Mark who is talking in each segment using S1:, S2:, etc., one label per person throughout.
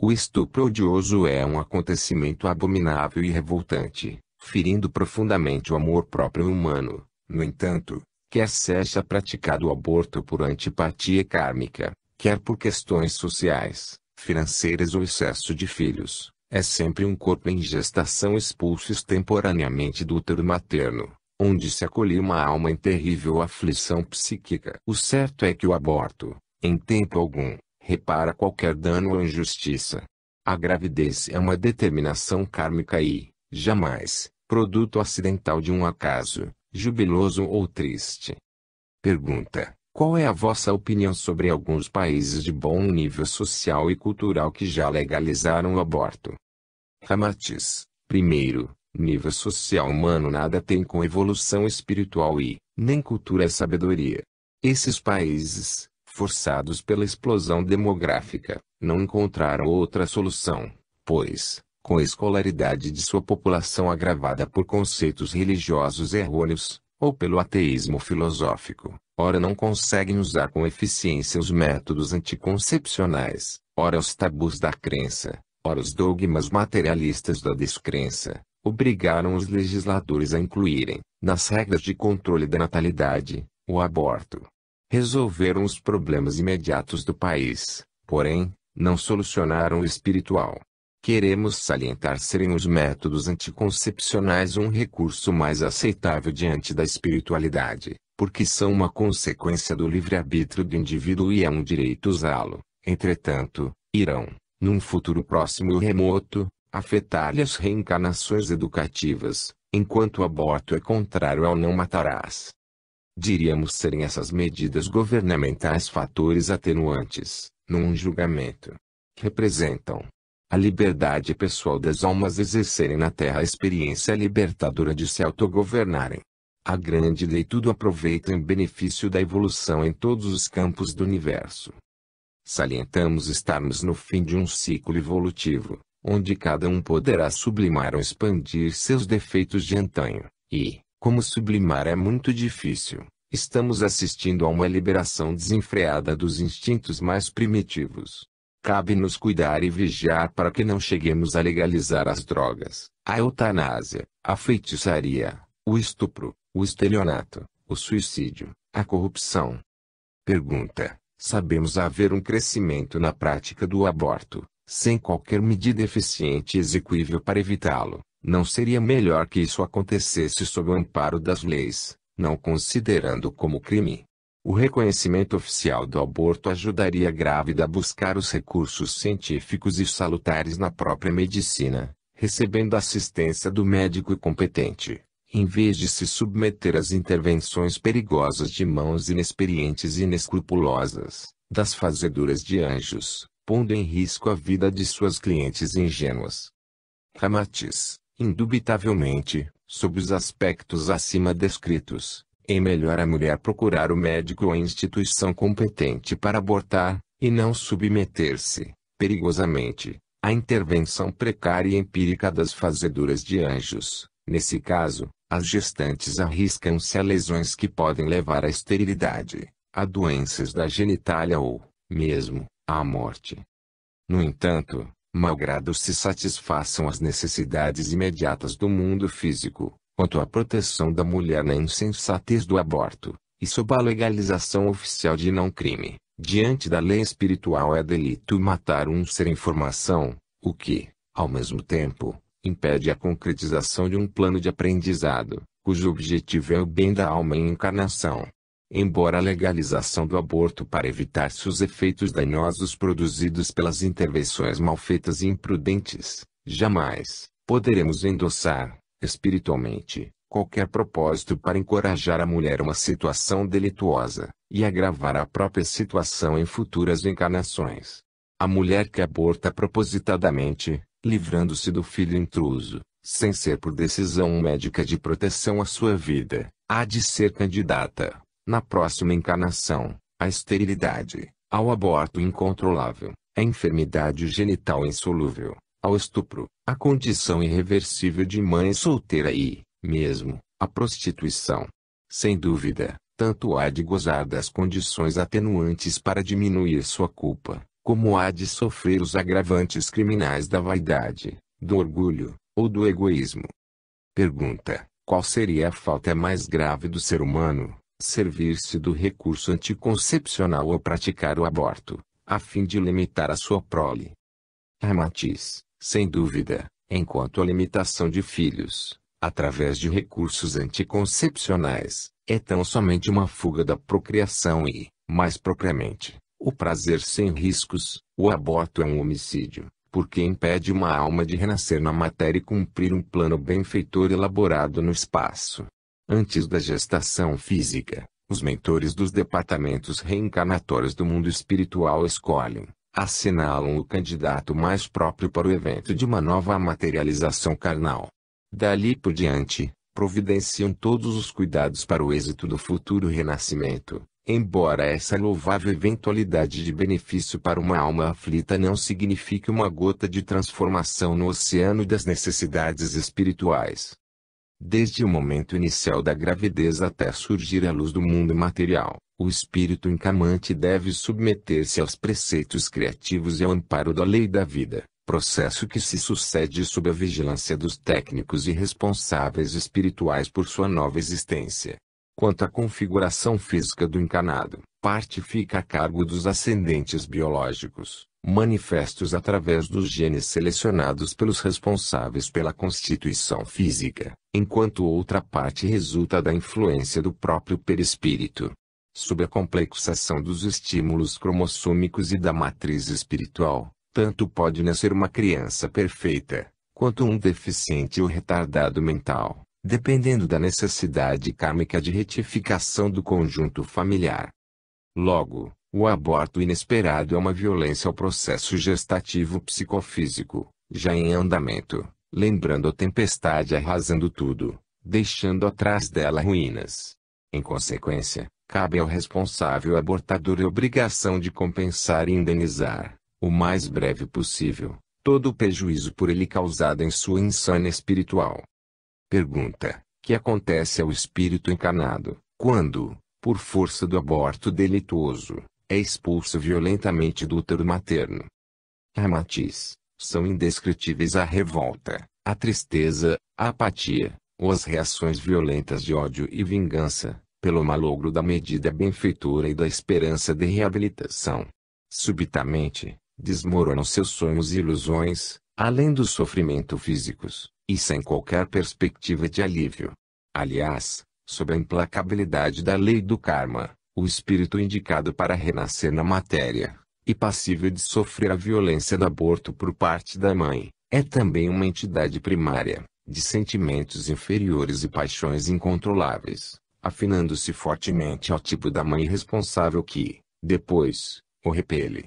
S1: O estupro odioso é um acontecimento abominável e revoltante, ferindo profundamente o amor próprio humano. No entanto, quer seja praticado o aborto por antipatia kármica, quer por questões sociais, financeiras ou excesso de filhos, é sempre um corpo em gestação expulso extemporaneamente do útero materno, onde se acolhe uma alma em terrível aflição psíquica. O certo é que o aborto, em tempo algum, repara qualquer dano ou injustiça. A gravidez é uma determinação kármica e, jamais, produto acidental de um acaso, jubiloso ou triste. Pergunta: Qual é a vossa opinião sobre alguns países de bom nível social e cultural que já legalizaram o aborto? Ramatiz, primeiro, nível social humano nada tem com evolução espiritual e, nem cultura é sabedoria. Esses países, forçados pela explosão demográfica, não encontraram outra solução, pois, com a escolaridade de sua população agravada por conceitos religiosos errôneos, ou pelo ateísmo filosófico, ora não conseguem usar com eficiência os métodos anticoncepcionais, ora os tabus da crença, ora os dogmas materialistas da descrença, obrigaram os legisladores a incluírem, nas regras de controle da natalidade, o aborto resolveram os problemas imediatos do país, porém, não solucionaram o espiritual. Queremos salientar serem os métodos anticoncepcionais um recurso mais aceitável diante da espiritualidade, porque são uma consequência do livre-arbítrio do indivíduo e é um direito usá-lo. Entretanto, irão, num futuro próximo e remoto, afetar-lhe as reencarnações educativas, enquanto o aborto é contrário ao não matarás. Diríamos serem essas medidas governamentais fatores atenuantes, num julgamento, que representam a liberdade pessoal das almas exercerem na terra a experiência libertadora de se autogovernarem. A grande lei tudo aproveita em benefício da evolução em todos os campos do universo. Salientamos estarmos no fim de um ciclo evolutivo, onde cada um poderá sublimar ou expandir seus defeitos de antanho, e, como sublimar é muito difícil, estamos assistindo a uma liberação desenfreada dos instintos mais primitivos. Cabe-nos cuidar e vigiar para que não cheguemos a legalizar as drogas, a eutanásia, a feitiçaria, o estupro, o estelionato, o suicídio, a corrupção. Pergunta: Sabemos haver um crescimento na prática do aborto, sem qualquer medida eficiente e execuível para evitá-lo. Não seria melhor que isso acontecesse sob o amparo das leis, não considerando como crime. O reconhecimento oficial do aborto ajudaria a grávida a buscar os recursos científicos e salutares na própria medicina, recebendo assistência do médico competente, em vez de se submeter às intervenções perigosas de mãos inexperientes e inescrupulosas, das fazeduras de anjos, pondo em risco a vida de suas clientes ingênuas. Ramatiz, Indubitavelmente, sob os aspectos acima descritos, é melhor a mulher procurar o médico ou a instituição competente para abortar, e não submeter-se, perigosamente, à intervenção precária e empírica das fazeduras de anjos. Nesse caso, as gestantes arriscam-se a lesões que podem levar à esterilidade, a doenças da genitália ou, mesmo, à morte. No entanto, malgrado se satisfaçam as necessidades imediatas do mundo físico, quanto à proteção da mulher na insensatez do aborto, e sob a legalização oficial de não crime, diante da lei espiritual é delito matar um ser em formação, o que, ao mesmo tempo, impede a concretização de um plano de aprendizado, cujo objetivo é o bem da alma em encarnação. Embora a legalização do aborto para evitar-se os efeitos danosos produzidos pelas intervenções mal feitas e imprudentes, jamais poderemos endossar, espiritualmente, qualquer propósito para encorajar a mulher a uma situação delituosa e agravar a própria situação em futuras encarnações. A mulher que aborta propositadamente, livrando-se do filho intruso, sem ser por decisão médica de proteção à sua vida, há de ser candidata, na próxima encarnação, a esterilidade, ao aborto incontrolável, à enfermidade genital insolúvel, ao estupro, à condição irreversível de mãe solteira e, mesmo, à prostituição. Sem dúvida, tanto há de gozar das condições atenuantes para diminuir sua culpa, como há de sofrer os agravantes criminais da vaidade, do orgulho, ou do egoísmo. Pergunta: qual seria a falta mais grave do ser humano? servir-se do recurso anticoncepcional ou praticar o aborto, a fim de limitar a sua prole. Ramatiz, é, sem dúvida, enquanto a limitação de filhos, através de recursos anticoncepcionais, é tão somente uma fuga da procriação e, mais propriamente, o prazer sem riscos, o aborto é um homicídio, porque impede uma alma de renascer na matéria e cumprir um plano benfeitor elaborado no espaço. Antes da gestação física, os mentores dos departamentos reencarnatórios do mundo espiritual escolhem, assinalam o candidato mais próprio para o evento de uma nova materialização carnal. Dali por diante, providenciam todos os cuidados para o êxito do futuro renascimento, embora essa louvável eventualidade de benefício para uma alma aflita não signifique uma gota de transformação no oceano das necessidades espirituais. Desde o momento inicial da gravidez até surgir a luz do mundo material, o espírito encamante deve submeter-se aos preceitos criativos e ao amparo da lei da vida, processo que se sucede sob a vigilância dos técnicos e responsáveis espirituais por sua nova existência. Quanto à configuração física do encarnado, parte fica a cargo dos ascendentes biológicos, manifestos através dos genes selecionados pelos responsáveis pela constituição física, enquanto outra parte resulta da influência do próprio perispírito. Sob a complexação dos estímulos cromossômicos e da matriz espiritual, tanto pode nascer uma criança perfeita, quanto um deficiente ou retardado mental, dependendo da necessidade kármica de retificação do conjunto familiar. Logo, o aborto inesperado é uma violência ao processo gestativo psicofísico, já em andamento, lembrando a tempestade arrasando tudo, deixando atrás dela ruínas. Em consequência, cabe ao responsável abortador a obrigação de compensar e indenizar, o mais breve possível, todo o prejuízo por ele causado em sua insônia espiritual. Pergunta: que acontece ao espírito encarnado, quando, por força do aborto delituoso, é expulso violentamente do útero materno. Ramatiz, são indescritíveis a revolta, a tristeza, a apatia, ou as reações violentas de ódio e vingança, pelo malogro da medida benfeitora e da esperança de reabilitação. Subitamente, desmoronam seus sonhos e ilusões, além do sofrimento físicos, e sem qualquer perspectiva de alívio. Aliás, sob a implacabilidade da lei do karma, o espírito indicado para renascer na matéria, e passível de sofrer a violência do aborto por parte da mãe, é também uma entidade primária, de sentimentos inferiores e paixões incontroláveis, afinando-se fortemente ao tipo da mãe responsável que, depois, o repele.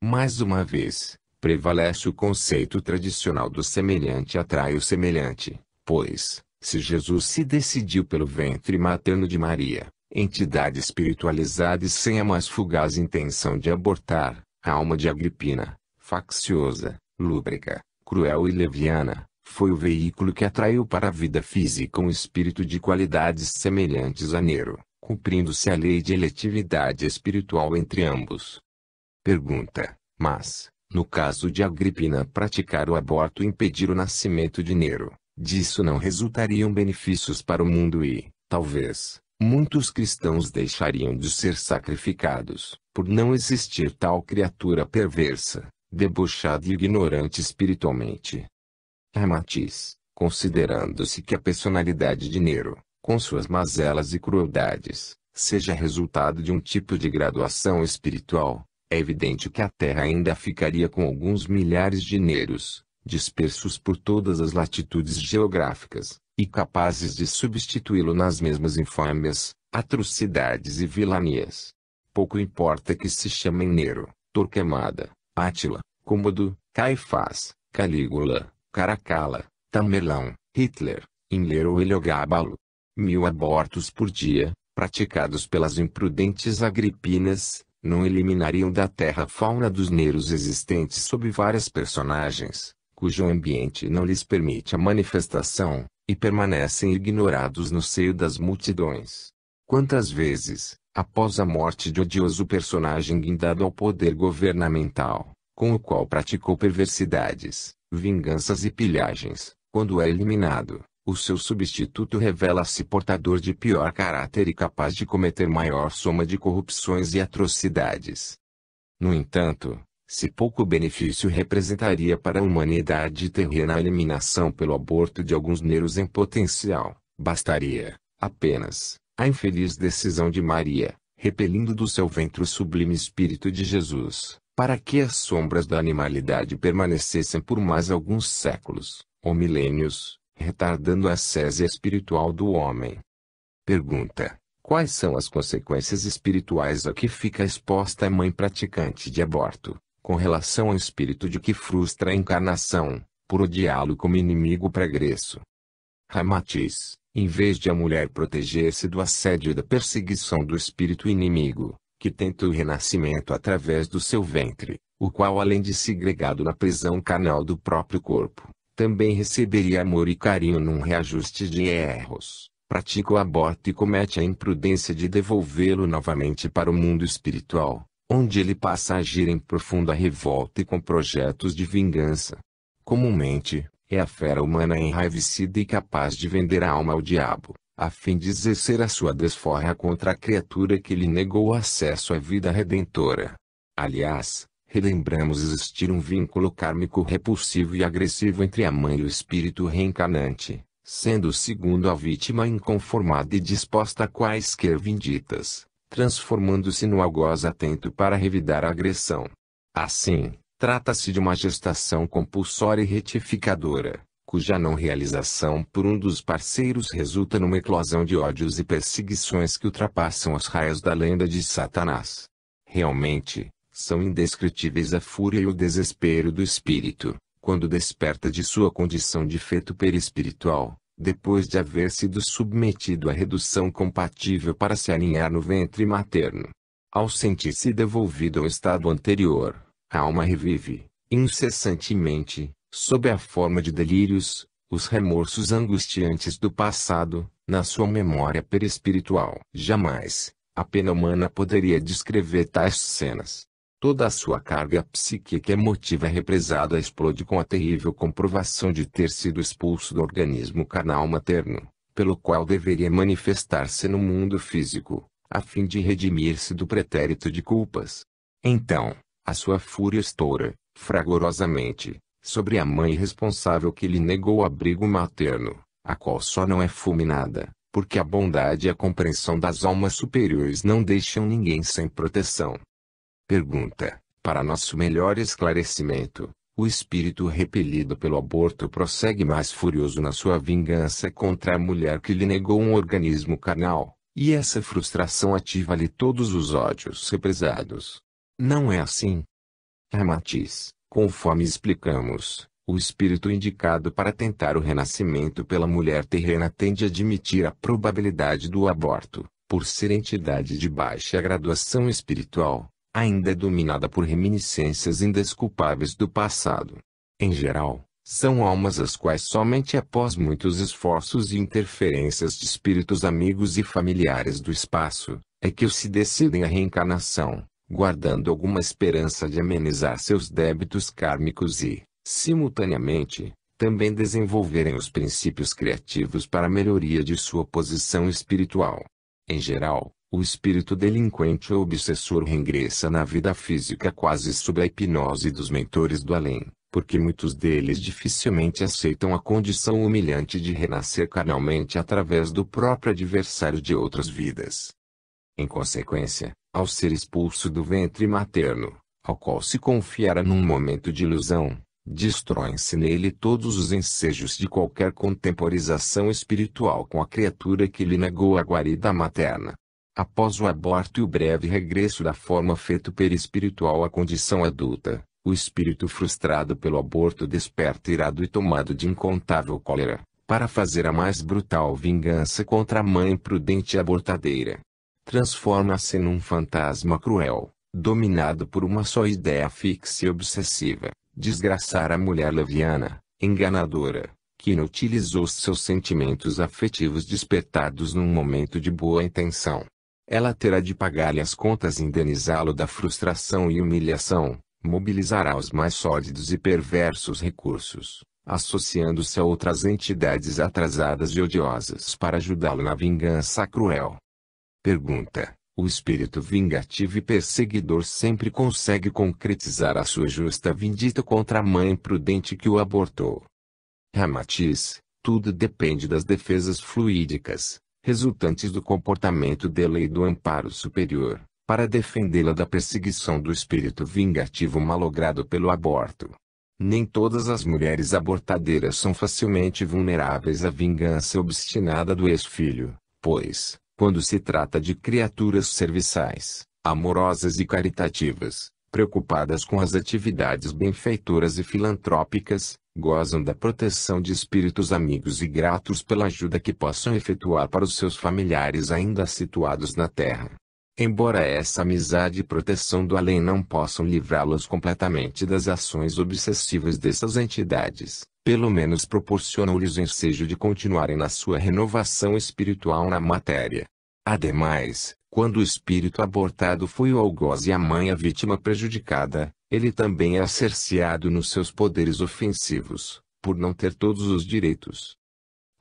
S1: Mais uma vez, prevalece o conceito tradicional do semelhante atrai o semelhante, pois, se Jesus se decidiu pelo ventre materno de Maria, entidade espiritualizada e sem a mais fugaz intenção de abortar, a alma de Agripina, facciosa, lúbrica, cruel e leviana, foi o veículo que atraiu para a vida física um espírito de qualidades semelhantes a Nero, cumprindo-se a lei de eletividade espiritual entre ambos. Pergunta, mas, no caso de Agripina praticar o aborto e impedir o nascimento de Nero, disso não resultariam benefícios para o mundo e, talvez, muitos cristãos deixariam de ser sacrificados, por não existir tal criatura perversa, debochada e ignorante espiritualmente. Ramatiz, considerando-se que a personalidade de Nero, com suas mazelas e crueldades, seja resultado de um tipo de graduação espiritual, é evidente que a Terra ainda ficaria com alguns milhares de Neros, dispersos por todas as latitudes geográficas, e capazes de substituí-lo nas mesmas infâmias, atrocidades e vilanias. Pouco importa que se chamem Nero, Torquemada, Átila, Cômodo, Caifás, Calígula, Caracala, Tamerlão, Hitler, Himmler ou Heliogábalo. Mil abortos por dia, praticados pelas imprudentes agripinas, não eliminariam da terra a fauna dos neros existentes sob várias personagens, cujo ambiente não lhes permite a manifestação, e permanecem ignorados no seio das multidões. Quantas vezes, após a morte de odioso personagem guindado ao poder governamental, com o qual praticou perversidades, vinganças e pilhagens, quando é eliminado, o seu substituto revela-se portador de pior caráter e capaz de cometer maior soma de corrupções e atrocidades. No entanto, se pouco benefício representaria para a humanidade terrena a eliminação pelo aborto de alguns negros em potencial, bastaria, apenas, a infeliz decisão de Maria, repelindo do seu ventre o sublime Espírito de Jesus, para que as sombras da animalidade permanecessem por mais alguns séculos, ou milênios, retardando a ascese espiritual do homem. Pergunta. Quais são as consequências espirituais a que fica exposta a mãe praticante de aborto? com relação ao espírito de que frustra a encarnação, por odiá-lo como inimigo pregresso. Ramatiz, em vez de a mulher proteger-se do assédio e da perseguição do espírito inimigo, que tenta o renascimento através do seu ventre, o qual além de segregado na prisão carnal do próprio corpo, também receberia amor e carinho num reajuste de erros, pratica o aborto e comete a imprudência de devolvê-lo novamente para o mundo espiritual, onde ele passa a agir em profunda revolta e com projetos de vingança. Comumente, é a fera humana enraivecida e capaz de vender a alma ao diabo, a fim de exercer a sua desforra contra a criatura que lhe negou o acesso à vida redentora. Aliás, relembramos existir um vínculo kármico repulsivo e agressivo entre a mãe e o espírito reencarnante, sendo segundo a vítima inconformada e disposta a quaisquer vinditas transformando-se no algoz atento para revidar a agressão. Assim, trata-se de uma gestação compulsória e retificadora, cuja não realização por um dos parceiros resulta numa eclosão de ódios e perseguições que ultrapassam as raias da lenda de Satanás. Realmente, são indescritíveis a fúria e o desespero do espírito, quando desperta de sua condição de feto perispiritual, depois de haver sido submetido à redução compatível para se alinhar no ventre materno. Ao sentir-se devolvido ao estado anterior, a alma revive, incessantemente, sob a forma de delírios, os remorsos angustiantes do passado, na sua memória perispiritual. Jamais, a pena humana poderia descrever tais cenas. Toda a sua carga psíquica emotiva represada explode com a terrível comprovação de ter sido expulso do organismo carnal materno, pelo qual deveria manifestar-se no mundo físico, a fim de redimir-se do pretérito de culpas. Então, a sua fúria estoura, fragorosamente, sobre a mãe responsável que lhe negou o abrigo materno, a qual só não é fulminada, porque a bondade e a compreensão das almas superiores não deixam ninguém sem proteção. Pergunta: Para nosso melhor esclarecimento, o espírito repelido pelo aborto prossegue mais furioso na sua vingança contra a mulher que lhe negou um organismo carnal, e essa frustração ativa-lhe todos os ódios represados. Não é assim? Ramatiz, ah, conforme explicamos, o espírito indicado para tentar o renascimento pela mulher terrena tende a admitir a probabilidade do aborto, por ser entidade de baixa graduação espiritual, ainda é dominada por reminiscências indesculpáveis do passado. Em geral, são almas as quais somente após muitos esforços e interferências de espíritos amigos e familiares do espaço, é que se decidem à reencarnação, guardando alguma esperança de amenizar seus débitos kármicos e, simultaneamente, também desenvolverem os princípios criativos para a melhoria de sua posição espiritual. Em geral, o espírito delinquente ou obsessor reingressa na vida física quase sob a hipnose dos mentores do além, porque muitos deles dificilmente aceitam a condição humilhante de renascer carnalmente através do próprio adversário de outras vidas. Em consequência, ao ser expulso do ventre materno, ao qual se confiara num momento de ilusão, destroem-se nele todos os ensejos de qualquer contemporização espiritual com a criatura que lhe negou a guarida materna. Após o aborto e o breve regresso da forma feto-perispiritual à condição adulta, o espírito frustrado pelo aborto desperta irado e tomado de incontável cólera, para fazer a mais brutal vingança contra a mãe prudente abortadeira. Transforma-se num fantasma cruel, dominado por uma só ideia fixa e obsessiva, desgraçar a mulher leviana, enganadora, que inutilizou seus sentimentos afetivos despertados num momento de boa intenção, ela terá de pagar-lhe as contas e indenizá-lo da frustração e humilhação, mobilizará os mais sórdidos e perversos recursos, associando-se a outras entidades atrasadas e odiosas para ajudá-lo na vingança cruel. Pergunta: O espírito vingativo e perseguidor sempre consegue concretizar a sua justa vindita contra a mãe imprudente que o abortou. Ramatiz: Tudo depende das defesas fluídicas, resultantes do comportamento dela e do amparo superior, para defendê-la da perseguição do espírito vingativo malogrado pelo aborto. Nem todas as mulheres abortadeiras são facilmente vulneráveis à vingança obstinada do ex-filho, pois, quando se trata de criaturas serviçais, amorosas e caritativas, preocupadas com as atividades benfeitoras e filantrópicas, gozam da proteção de espíritos amigos e gratos pela ajuda que possam efetuar para os seus familiares ainda situados na Terra. Embora essa amizade e proteção do além não possam livrá-los completamente das ações obsessivas dessas entidades, pelo menos proporcionam-lhes o ensejo de continuarem na sua renovação espiritual na matéria. Ademais, quando o espírito abortado foi o algoz e a mãe a vítima prejudicada, ele também é cerceado nos seus poderes ofensivos, por não ter todos os direitos.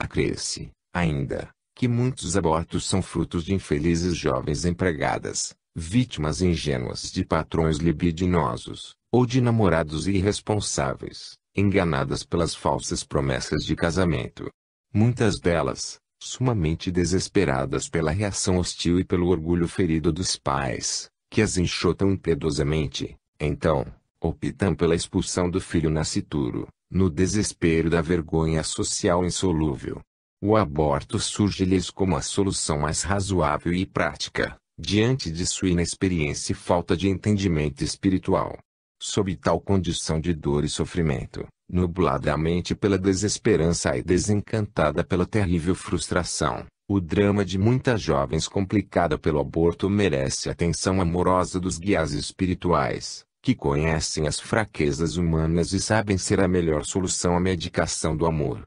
S1: Acresce, ainda, que muitos abortos são frutos de infelizes jovens empregadas, vítimas ingênuas de patrões libidinosos, ou de namorados irresponsáveis, enganadas pelas falsas promessas de casamento. Muitas delas, sumamente desesperadas pela reação hostil e pelo orgulho ferido dos pais, que as enxotam impiedosamente, então, optam pela expulsão do filho nascituro, no desespero da vergonha social insolúvel. O aborto surge-lhes como a solução mais razoável e prática, diante de sua inexperiência e falta de entendimento espiritual. Sob tal condição de dor e sofrimento, nublada a mente pela desesperança e desencantada pela terrível frustração, o drama de muitas jovens complicada pelo aborto merece atenção amorosa dos guias espirituais, que conhecem as fraquezas humanas e sabem ser a melhor solução à medicação do amor.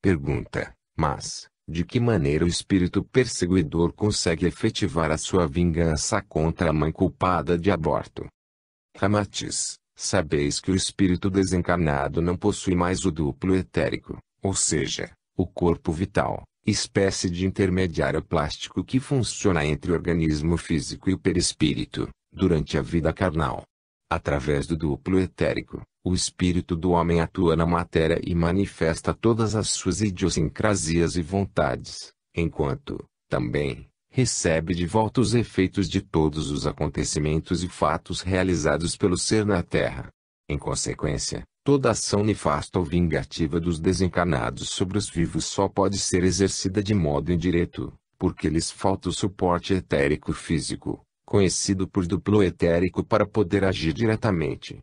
S1: Pergunta: Mas, de que maneira o espírito perseguidor consegue efetivar a sua vingança contra a mãe culpada de aborto? Ramatiz, sabeis que o espírito desencarnado não possui mais o duplo etérico, ou seja, o corpo vital, espécie de intermediário plástico que funciona entre o organismo físico e o perispírito, durante a vida carnal. Através do duplo etérico, o espírito do homem atua na matéria e manifesta todas as suas idiosincrasias e vontades, enquanto, também, recebe de volta os efeitos de todos os acontecimentos e fatos realizados pelo ser na Terra. Em consequência, Toda ação nefasta ou vingativa dos desencarnados sobre os vivos só pode ser exercida de modo indireto, porque lhes falta o suporte etérico físico, conhecido por duplo etérico para poder agir diretamente.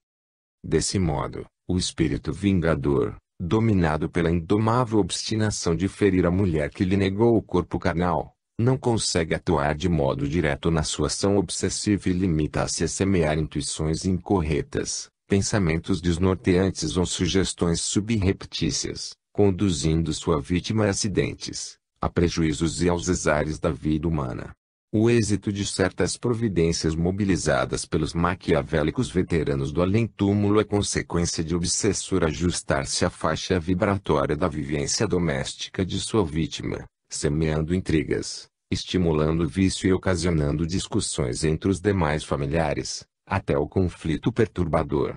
S1: Desse modo, o espírito vingador, dominado pela indomável obstinação de ferir a mulher que lhe negou o corpo carnal, não consegue atuar de modo direto na sua ação obsessiva e limita-se a semear intuições incorretas, pensamentos desnorteantes ou sugestões subreptícias, conduzindo sua vítima a acidentes, a prejuízos e aos azares da vida humana. O êxito de certas providências mobilizadas pelos maquiavélicos veteranos do além-túmulo é consequência de obsessor ajustar-se à faixa vibratória da vivência doméstica de sua vítima, semeando intrigas, estimulando o vício e ocasionando discussões entre os demais familiares, até o conflito perturbador.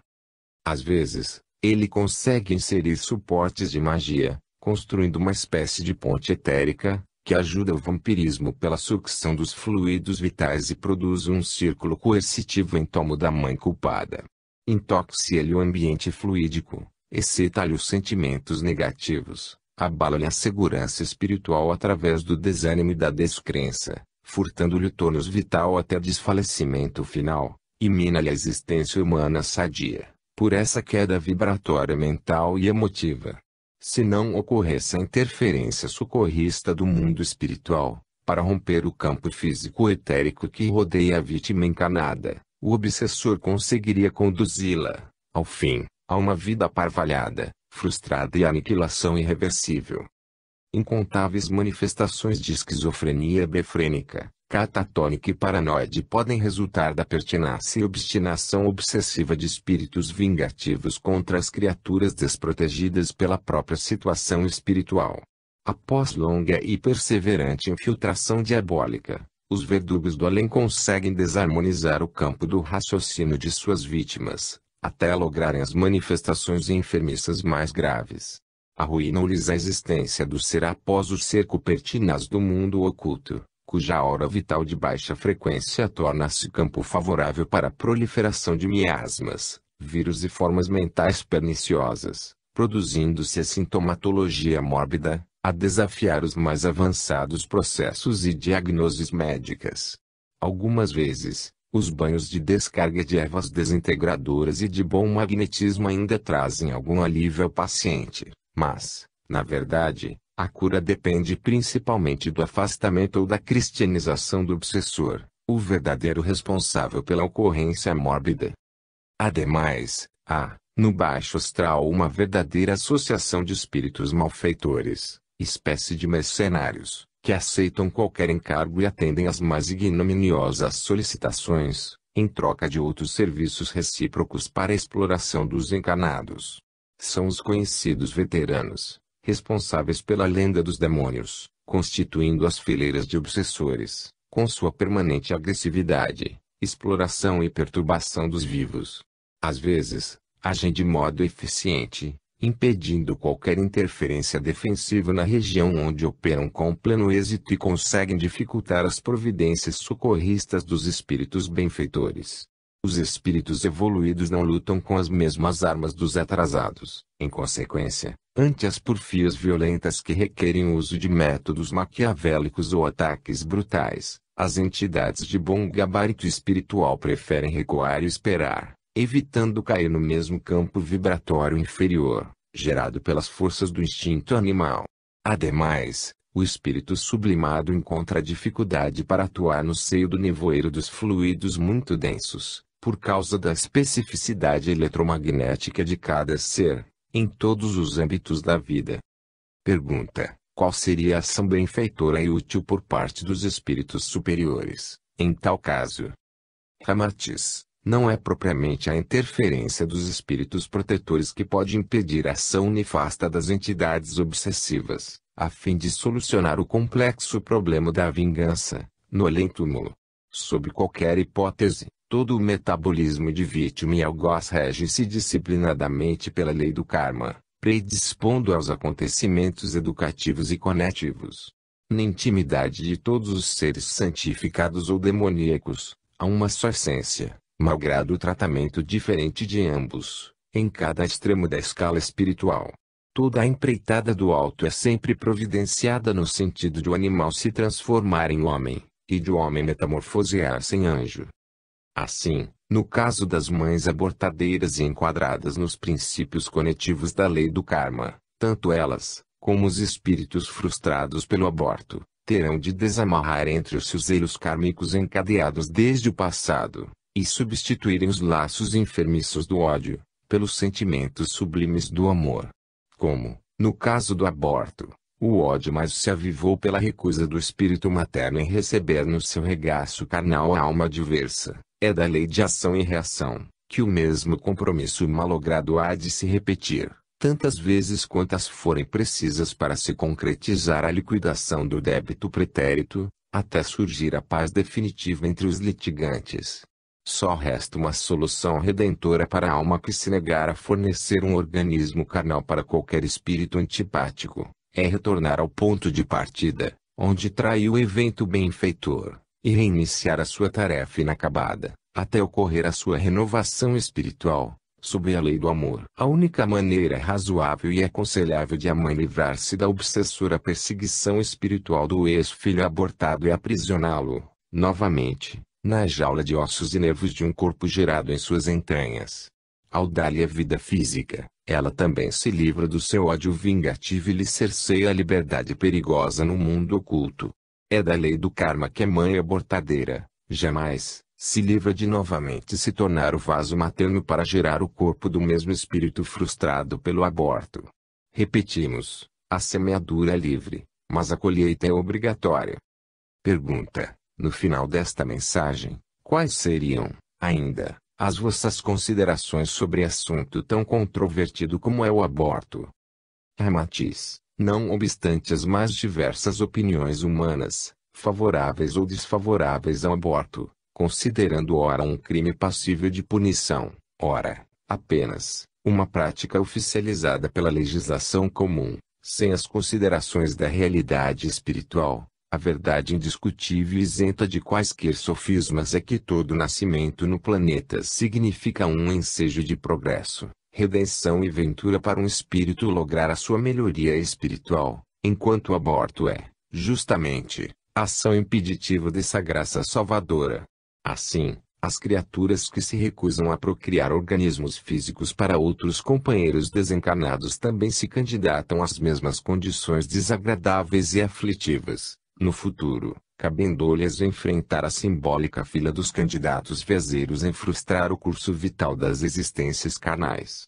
S1: Às vezes, ele consegue inserir suportes de magia, construindo uma espécie de ponte etérica, que ajuda o vampirismo pela sucção dos fluidos vitais e produz um círculo coercitivo em tomo da mãe culpada. Intoxica-lhe o ambiente fluídico, excita-lhe os sentimentos negativos, abala-lhe a segurança espiritual através do desânimo e da descrença, furtando-lhe o tônus vital até o desfalecimento final, e mina-lhe a existência humana sadia, por essa queda vibratória mental e emotiva. Se não ocorresse a interferência socorrista do mundo espiritual, para romper o campo físico etérico que rodeia a vítima encanada, o obsessor conseguiria conduzi-la, ao fim, a uma vida aparvalhada, frustrada e aniquilação irreversível. Incontáveis manifestações de esquizofrenia befrênica, catatônica e paranoide podem resultar da pertinácia e obstinação obsessiva de espíritos vingativos contra as criaturas desprotegidas pela própria situação espiritual. Após longa e perseverante infiltração diabólica, os verdugos do além conseguem desarmonizar o campo do raciocínio de suas vítimas, até lograrem as manifestações enfermiças mais graves. Arruinam-lhes a existência do ser após o cerco pertinaz do mundo oculto, cuja aura vital de baixa frequência torna-se campo favorável para a proliferação de miasmas, vírus e formas mentais perniciosas, produzindo-se a sintomatologia mórbida, a desafiar os mais avançados processos e diagnoses médicas. Algumas vezes, os banhos de descarga de ervas desintegradoras e de bom magnetismo ainda trazem algum alívio ao paciente, mas, na verdade, a cura depende principalmente do afastamento ou da cristianização do obsessor, o verdadeiro responsável pela ocorrência mórbida. Ademais, há, no baixo astral, uma verdadeira associação de espíritos malfeitores, espécie de mercenários, que aceitam qualquer encargo e atendem às mais ignominiosas solicitações, em troca de outros serviços recíprocos para a exploração dos encarnados. São os conhecidos veteranos, responsáveis pela lenda dos demônios, constituindo as fileiras de obsessores, com sua permanente agressividade, exploração e perturbação dos vivos. Às vezes, agem de modo eficiente, impedindo qualquer interferência defensiva na região onde operam com pleno êxito e conseguem dificultar as providências socorristas dos espíritos benfeitores. Os espíritos evoluídos não lutam com as mesmas armas dos atrasados, em consequência, ante as porfias violentas que requerem o uso de métodos maquiavélicos ou ataques brutais, as entidades de bom gabarito espiritual preferem recuar e esperar, evitando cair no mesmo campo vibratório inferior, gerado pelas forças do instinto animal. Ademais, o espírito sublimado encontra dificuldade para atuar no seio do nevoeiro dos fluidos muito densos, por causa da especificidade eletromagnética de cada ser, em todos os âmbitos da vida. Pergunta: qual seria a ação benfeitora e útil por parte dos espíritos superiores, em tal caso? Ramartiz: não é propriamente a interferência dos espíritos protetores que pode impedir a ação nefasta das entidades obsessivas, a fim de solucionar o complexo problema da vingança, no além túmulo. Sob qualquer hipótese, Todo o metabolismo de vítima e algoz rege-se disciplinadamente pela lei do karma, predispondo aos acontecimentos educativos e conetivos. Na intimidade de todos os seres santificados ou demoníacos, há uma só essência, malgrado o tratamento diferente de ambos, em cada extremo da escala espiritual. Toda a empreitada do alto é sempre providenciada no sentido de o animal se transformar em homem, e de o homem metamorfosear-se em anjo. Assim, no caso das mães abortadeiras e enquadradas nos princípios conetivos da lei do karma, tanto elas, como os espíritos frustrados pelo aborto, terão de desamarrar entre os seus eiros kármicos encadeados desde o passado, e substituírem os laços enfermiços do ódio, pelos sentimentos sublimes do amor. Como, no caso do aborto, o ódio mais se avivou pela recusa do espírito materno em receber no seu regaço carnal a alma adversa, é da lei de ação e reação, que o mesmo compromisso malogrado há de se repetir, tantas vezes quantas forem precisas para se concretizar a liquidação do débito pretérito, até surgir a paz definitiva entre os litigantes. Só resta uma solução redentora para a alma que se negar a fornecer um organismo carnal para qualquer espírito antipático, é retornar ao ponto de partida, onde traiu o evento benfeitor e reiniciar a sua tarefa inacabada, até ocorrer a sua renovação espiritual, sob a lei do amor. A única maneira é razoável e aconselhável de a mãe livrar-se da obsessora perseguição espiritual do ex-filho abortado é aprisioná-lo, novamente, na jaula de ossos e nervos de um corpo gerado em suas entranhas. Ao dar-lhe a vida física, ela também se livra do seu ódio vingativo e lhe cerceia a liberdade perigosa no mundo oculto. É da lei do karma que a mãe abortadeira, jamais, se livra de novamente se tornar o vaso materno para gerar o corpo do mesmo espírito frustrado pelo aborto. Repetimos, a semeadura é livre, mas a colheita é obrigatória. Pergunta, no final desta mensagem, quais seriam, ainda, as vossas considerações sobre assunto tão controvertido como é o aborto? Ramatiz não obstante as mais diversas opiniões humanas, favoráveis ou desfavoráveis ao aborto, considerando ora um crime passível de punição, ora, apenas, uma prática oficializada pela legislação comum, sem as considerações da realidade espiritual, a verdade indiscutível e isenta de quaisquer sofismas é que todo nascimento no planeta significa um ensejo de progresso, redenção e ventura para um espírito lograr a sua melhoria espiritual, enquanto o aborto é, justamente, ação impeditiva dessa graça salvadora. Assim, as criaturas que se recusam a procriar organismos físicos para outros companheiros desencarnados também se candidatam às mesmas condições desagradáveis e aflitivas, no futuro, cabendo-lhes enfrentar a simbólica fila dos candidatos vezeiros em frustrar o curso vital das existências carnais.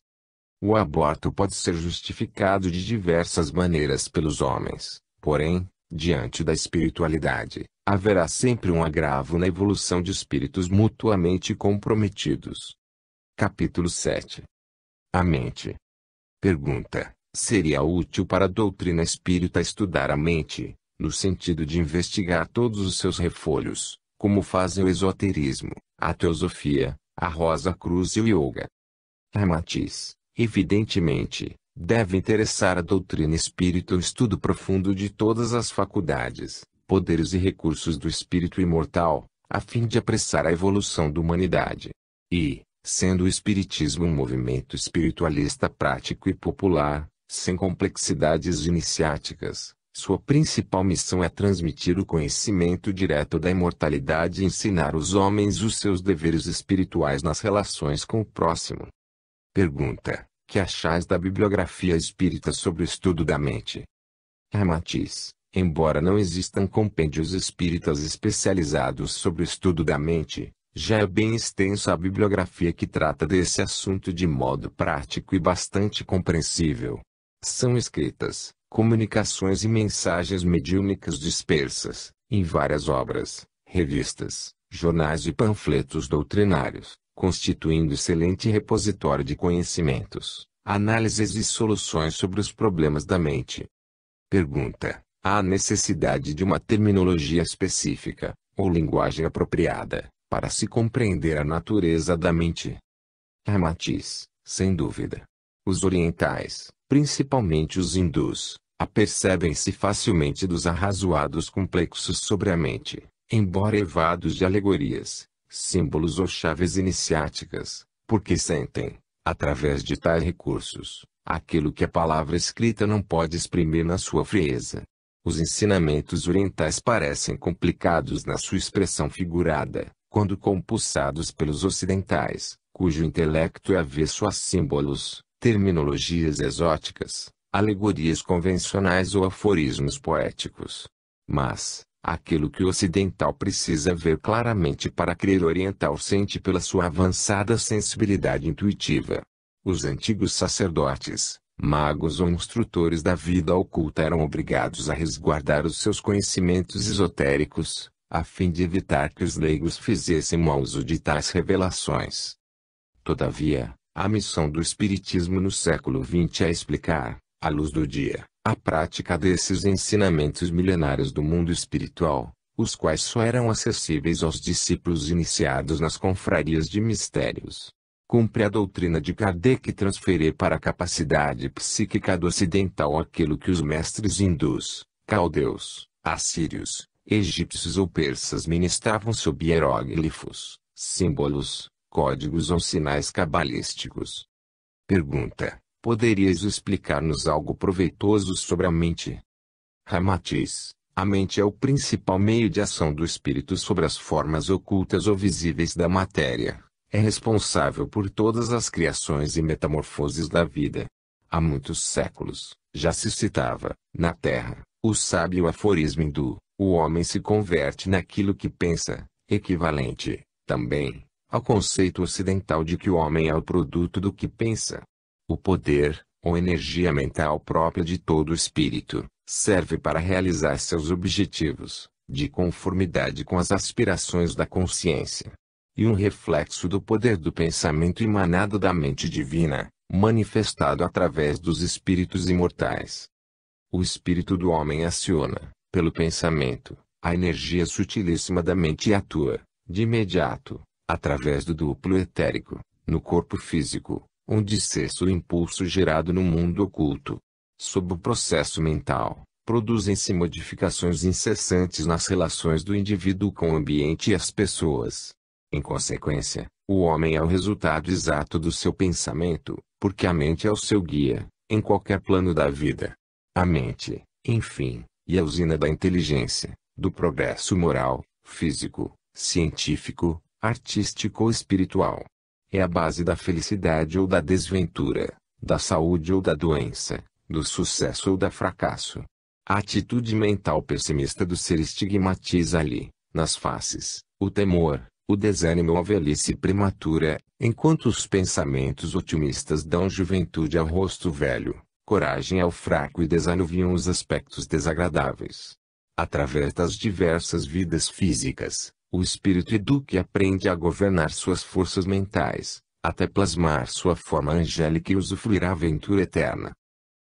S1: O aborto pode ser justificado de diversas maneiras pelos homens, porém, diante da espiritualidade, haverá sempre um agravo na evolução de espíritos mutuamente comprometidos. Capítulo 7 A mente. Pergunta: Seria útil para a doutrina espírita estudar a mente, no sentido de investigar todos os seus refolhos, como fazem o esoterismo, a teosofia, a Rosa Cruz e o Yoga. Ramatiz, evidentemente, deve interessar a doutrina espírita o estudo profundo de todas as faculdades, poderes e recursos do espírito imortal, a fim de apressar a evolução da humanidade. E, sendo o espiritismo um movimento espiritualista prático e popular, sem complexidades iniciáticas, sua principal missão é transmitir o conhecimento direto da imortalidade e ensinar os homens os seus deveres espirituais nas relações com o próximo. Pergunta: Que achais da bibliografia espírita sobre o estudo da mente? Ramatiz: é, Embora não existam compêndios espíritas especializados sobre o estudo da mente, já é bem extensa a bibliografia que trata desse assunto de modo prático e bastante compreensível. São escritas, comunicações e mensagens mediúnicas dispersas, em várias obras, revistas, jornais e panfletos doutrinários, constituindo excelente repositório de conhecimentos, análises e soluções sobre os problemas da mente. Pergunta: Há necessidade de uma terminologia específica, ou linguagem apropriada, para se compreender a natureza da mente? Ramatiz, sem dúvida. Os orientais, principalmente os hindus, apercebem-se facilmente dos arrazoados complexos sobre a mente, embora evados de alegorias, símbolos ou chaves iniciáticas, porque sentem, através de tais recursos, aquilo que a palavra escrita não pode exprimir na sua frieza. Os ensinamentos orientais parecem complicados na sua expressão figurada, quando compulsados pelos ocidentais, cujo intelecto é avesso a símbolos, terminologias exóticas, alegorias convencionais ou aforismos poéticos. Mas, aquilo que o ocidental precisa ver claramente para crer oriental sente pela sua avançada sensibilidade intuitiva. Os antigos sacerdotes, magos ou instrutores da vida oculta eram obrigados a resguardar os seus conhecimentos esotéricos, a fim de evitar que os leigos fizessem mau uso de tais revelações. Todavia, a missão do Espiritismo no século XX é explicar, à luz do dia, a prática desses ensinamentos milenários do mundo espiritual, os quais só eram acessíveis aos discípulos iniciados nas confrarias de mistérios. Cumpre a doutrina de Kardec transferir para a capacidade psíquica do ocidental aquilo que os mestres hindus, caldeus, assírios, egípcios ou persas ministravam sob hieróglifos, símbolos, códigos ou sinais cabalísticos. Pergunta: Poderias explicar-nos algo proveitoso sobre a mente? Ramatiz: A mente é o principal meio de ação do espírito sobre as formas ocultas ou visíveis da matéria. É responsável por todas as criações e metamorfoses da vida. Há muitos séculos, já se citava, na Terra, o sábio aforismo hindu: o homem se converte naquilo que pensa, equivalente, também, ao conceito ocidental de que o homem é o produto do que pensa. O poder, ou energia mental própria de todo espírito, serve para realizar seus objetivos, de conformidade com as aspirações da consciência. E um reflexo do poder do pensamento emanado da mente divina, manifestado através dos espíritos imortais. O espírito do homem aciona, pelo pensamento, a energia sutilíssima da mente e atua, de imediato, através do duplo etérico, no corpo físico, onde cessa o impulso gerado no mundo oculto. Sob o processo mental, produzem-se modificações incessantes nas relações do indivíduo com o ambiente e as pessoas. Em consequência, o homem é o resultado exato do seu pensamento, porque a mente é o seu guia, em qualquer plano da vida. A mente, enfim, é a usina da inteligência, do progresso moral, físico, científico, artístico ou espiritual. É a base da felicidade ou da desventura, da saúde ou da doença, do sucesso ou da fracasso. A atitude mental pessimista do ser estigmatiza ali, nas faces, o temor, o desânimo ou a velhice prematura, enquanto os pensamentos otimistas dão juventude ao rosto velho, coragem ao fraco e desanuviam os aspectos desagradáveis. Através das diversas vidas físicas, o espírito eduque aprende a governar suas forças mentais, até plasmar sua forma angélica e usufruir a aventura eterna.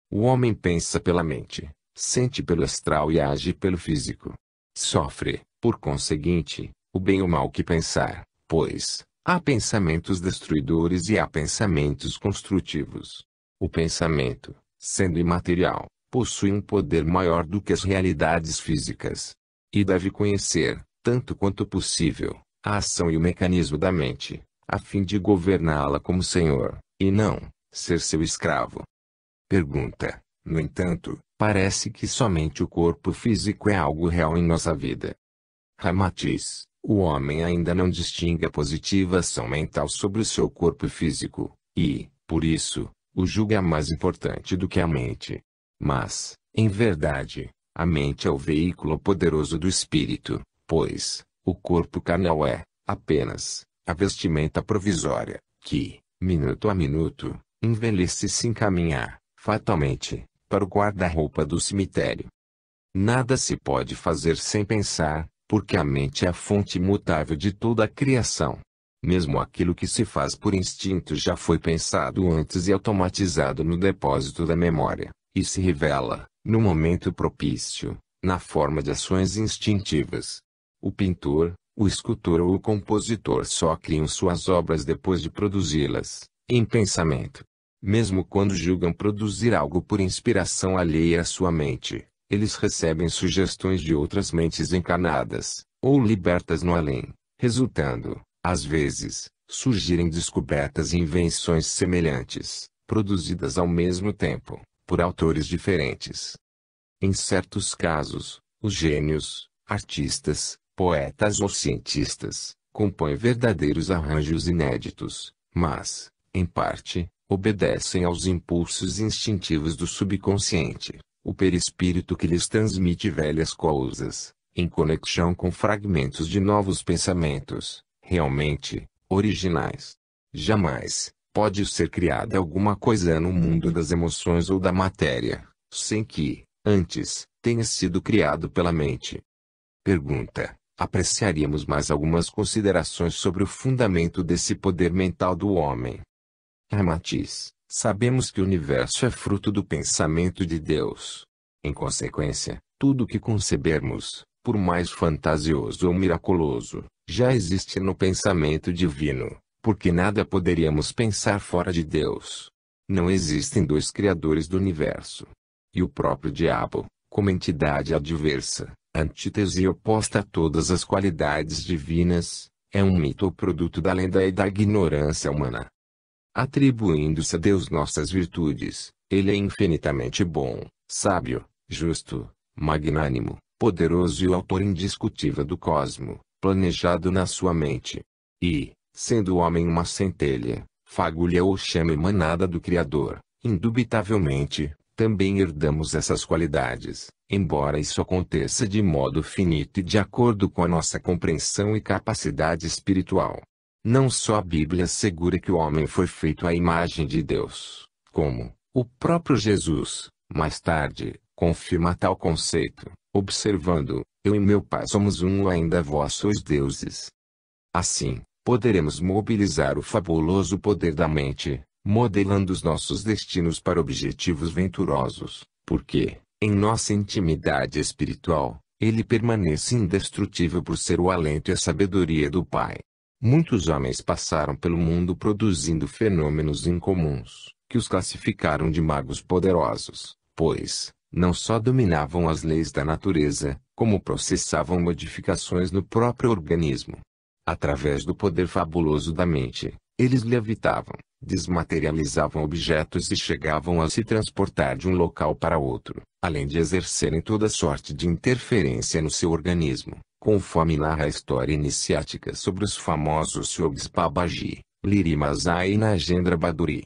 S1: O homem pensa pela mente, sente pelo astral e age pelo físico. Sofre, por conseguinte, o bem ou mal que pensar, pois, há pensamentos destruidores e há pensamentos construtivos. O pensamento, sendo imaterial, possui um poder maior do que as realidades físicas. E deve conhecer, tanto quanto possível, a ação e o mecanismo da mente, a fim de governá-la como senhor, e não, ser seu escravo. Pergunta. No entanto, parece que somente o corpo físico é algo real em nossa vida. Ramatiz, o homem ainda não distingue a positiva ação mental sobre o seu corpo físico, e, por isso, o julga é mais importante do que a mente. Mas, em verdade, a mente é o veículo poderoso do espírito, pois, o corpo carnal é, apenas, a vestimenta provisória, que, minuto a minuto, envelhece e se encaminha, fatalmente, para o guarda-roupa do cemitério. Nada se pode fazer sem pensar, porque a mente é a fonte imutável de toda a criação. Mesmo aquilo que se faz por instinto já foi pensado antes e automatizado no depósito da memória, e se revela, no momento propício, na forma de ações instintivas, o pintor, o escultor ou o compositor só criam suas obras depois de produzi-las, em pensamento. Mesmo quando julgam produzir algo por inspiração alheia à sua mente, eles recebem sugestões de outras mentes encarnadas, ou libertas no além, resultando, às vezes, surgirem descobertas e invenções semelhantes, produzidas ao mesmo tempo, por autores diferentes. Em certos casos, os gênios, artistas, poetas ou cientistas, compõem verdadeiros arranjos inéditos, mas, em parte, obedecem aos impulsos instintivos do subconsciente, o perispírito que lhes transmite velhas coisas, em conexão com fragmentos de novos pensamentos, realmente, originais. Jamais, pode ser criada alguma coisa no mundo das emoções ou da matéria, sem que, antes, tenha sido criado pela mente. Pergunta: apreciaríamos mais algumas considerações sobre o fundamento desse poder mental do homem. Ramatiz, sabemos que o universo é fruto do pensamento de Deus. Em consequência, tudo que concebermos, por mais fantasioso ou miraculoso, já existe no pensamento divino, porque nada poderíamos pensar fora de Deus. Não existem dois criadores do universo. E o próprio diabo, como entidade adversa, antítese e oposta a todas as qualidades divinas, é um mito ou produto da lenda e da ignorância humana. Atribuindo-se a Deus nossas virtudes, ele é infinitamente bom, sábio, justo, magnânimo, poderoso e o autor indiscutível do cosmo, planejado na sua mente. E, sendo o homem uma centelha, fagulha ou chama emanada do Criador, indubitavelmente, também herdamos essas qualidades, embora isso aconteça de modo finito e de acordo com a nossa compreensão e capacidade espiritual. Não só a Bíblia assegura que o homem foi feito à imagem de Deus, como o próprio Jesus, mais tarde, confirma tal conceito, observando: Eu e meu Pai somos um, ainda vós sois deuses. Assim, poderemos mobilizar o fabuloso poder da mente, modelando os nossos destinos para objetivos venturosos, porque, em nossa intimidade espiritual, ele permanece indestrutível por ser o alento e a sabedoria do Pai. Muitos homens passaram pelo mundo produzindo fenômenos incomuns, que os classificaram de magos poderosos, pois, não só dominavam as leis da natureza, como processavam modificações no próprio organismo. Através do poder fabuloso da mente, eles levitavam, desmaterializavam objetos e chegavam a se transportar de um local para outro, além de exercerem toda sorte de interferência no seu organismo, conforme narra a história iniciática sobre os famosos Shyogis Babaji, e Nagendra Baduri.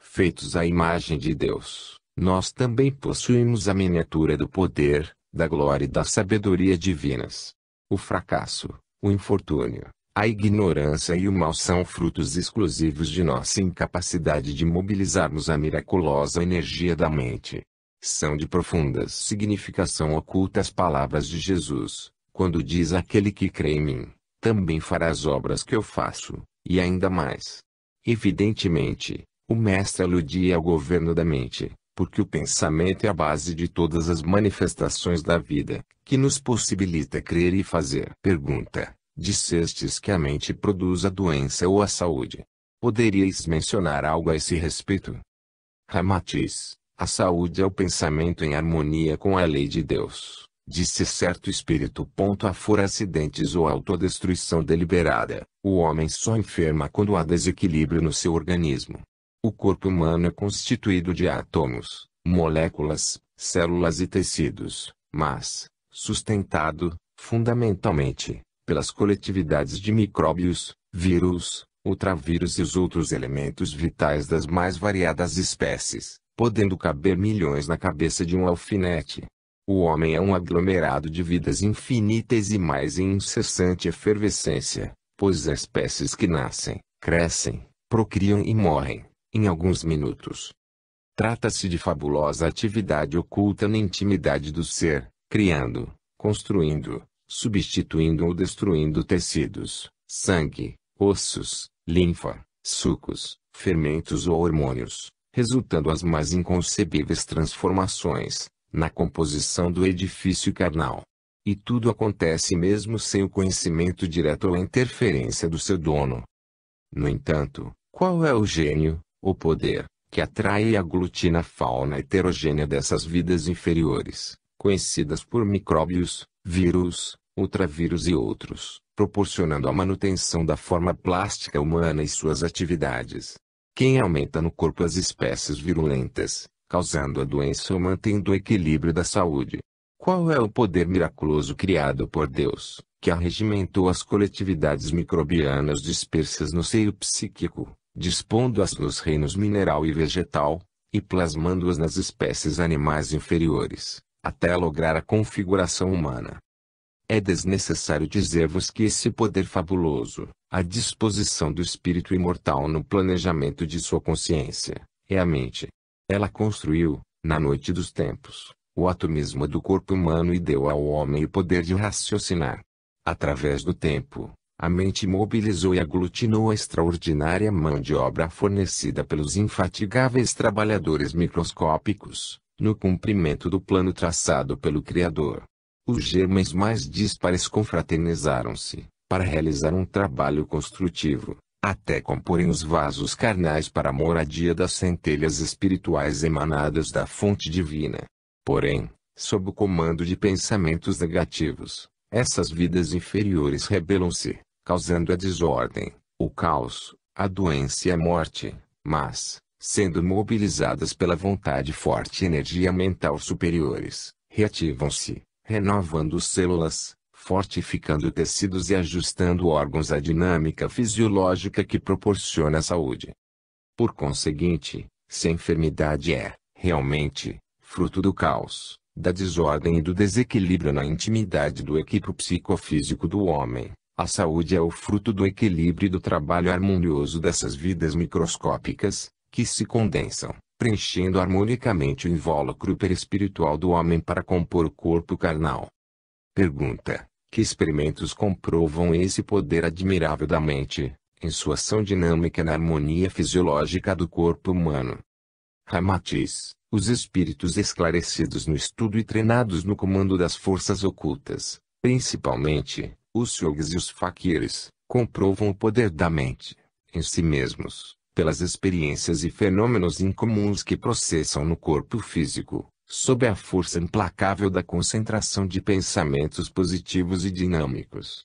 S1: Feitos à imagem de Deus, nós também possuímos a miniatura do poder, da glória e da sabedoria divinas. O fracasso, o infortúnio, a ignorância e o mal são frutos exclusivos de nossa incapacidade de mobilizarmos a miraculosa energia da mente. São de profundas significação oculta as palavras de Jesus, quando diz aquele que crê em mim, também fará as obras que eu faço, e ainda mais. Evidentemente, o mestre aludia ao governo da mente, porque o pensamento é a base de todas as manifestações da vida, que nos possibilita crer e fazer. Pergunta. Dissestes que a mente produz a doença ou a saúde. Poderíeis mencionar algo a esse respeito? Ramatiz, a saúde é o pensamento em harmonia com a lei de Deus, disse certo espírito. Ponto a for acidentes ou autodestruição deliberada, o homem só enferma quando há desequilíbrio no seu organismo. O corpo humano é constituído de átomos, moléculas, células e tecidos, mas, sustentado, fundamentalmente, pelas coletividades de micróbios, vírus, ultravírus e os outros elementos vitais das mais variadas espécies, podendo caber milhões na cabeça de um alfinete. O homem é um aglomerado de vidas infinitas e mais em incessante efervescência, pois as espécies que nascem, crescem, procriam e morrem, em alguns minutos. Trata-se de fabulosa atividade oculta na intimidade do ser, criando, construindo, substituindo ou destruindo tecidos, sangue, ossos, linfa, sucos, fermentos ou hormônios, resultando as mais inconcebíveis transformações na composição do edifício carnal. E tudo acontece mesmo sem o conhecimento direto ou interferência do seu dono. No entanto, qual é o gênio, o poder, que atrai e aglutina a fauna heterogênea dessas vidas inferiores, conhecidas por micróbios, vírus, ultravírus e outros, proporcionando a manutenção da forma plástica humana e suas atividades. Quem aumenta no corpo as espécies virulentas, causando a doença ou mantendo o equilíbrio da saúde. Qual é o poder miraculoso criado por Deus, que arregimentou as coletividades microbianas dispersas no seio psíquico, dispondo-as nos reinos mineral e vegetal, e plasmando-as nas espécies animais inferiores, até lograr a configuração humana. É desnecessário dizer-vos que esse poder fabuloso, à disposição do espírito imortal no planejamento de sua consciência, é a mente. Ela construiu, na noite dos tempos, o atomismo do corpo humano e deu ao homem o poder de raciocinar. Através do tempo, a mente mobilizou e aglutinou a extraordinária mão de obra fornecida pelos infatigáveis trabalhadores microscópicos, no cumprimento do plano traçado pelo Criador. Os germens mais dispares confraternizaram-se, para realizar um trabalho construtivo, até comporem os vasos carnais para a moradia das centelhas espirituais emanadas da fonte divina. Porém, sob o comando de pensamentos negativos, essas vidas inferiores rebelam-se, causando a desordem, o caos, a doença e a morte, mas, sendo mobilizadas pela vontade forte e energia mental superiores, reativam-se, renovando células, fortificando tecidos e ajustando órgãos à dinâmica fisiológica que proporciona a saúde. Por conseguinte, se a enfermidade é, realmente, fruto do caos, da desordem e do desequilíbrio na intimidade do equipo psicofísico do homem, a saúde é o fruto do equilíbrio e do trabalho harmonioso dessas vidas microscópicas, que se condensam, preenchendo harmonicamente o invólucro perispiritual do homem para compor o corpo carnal. Pergunta: Que experimentos comprovam esse poder admirável da mente, em sua ação dinâmica na harmonia fisiológica do corpo humano? Ramatiz: Os espíritos esclarecidos no estudo e treinados no comando das forças ocultas, principalmente, os yogis e os fakires, comprovam o poder da mente, em si mesmos pelas experiências e fenômenos incomuns que processam no corpo físico, sob a força implacável da concentração de pensamentos positivos e dinâmicos.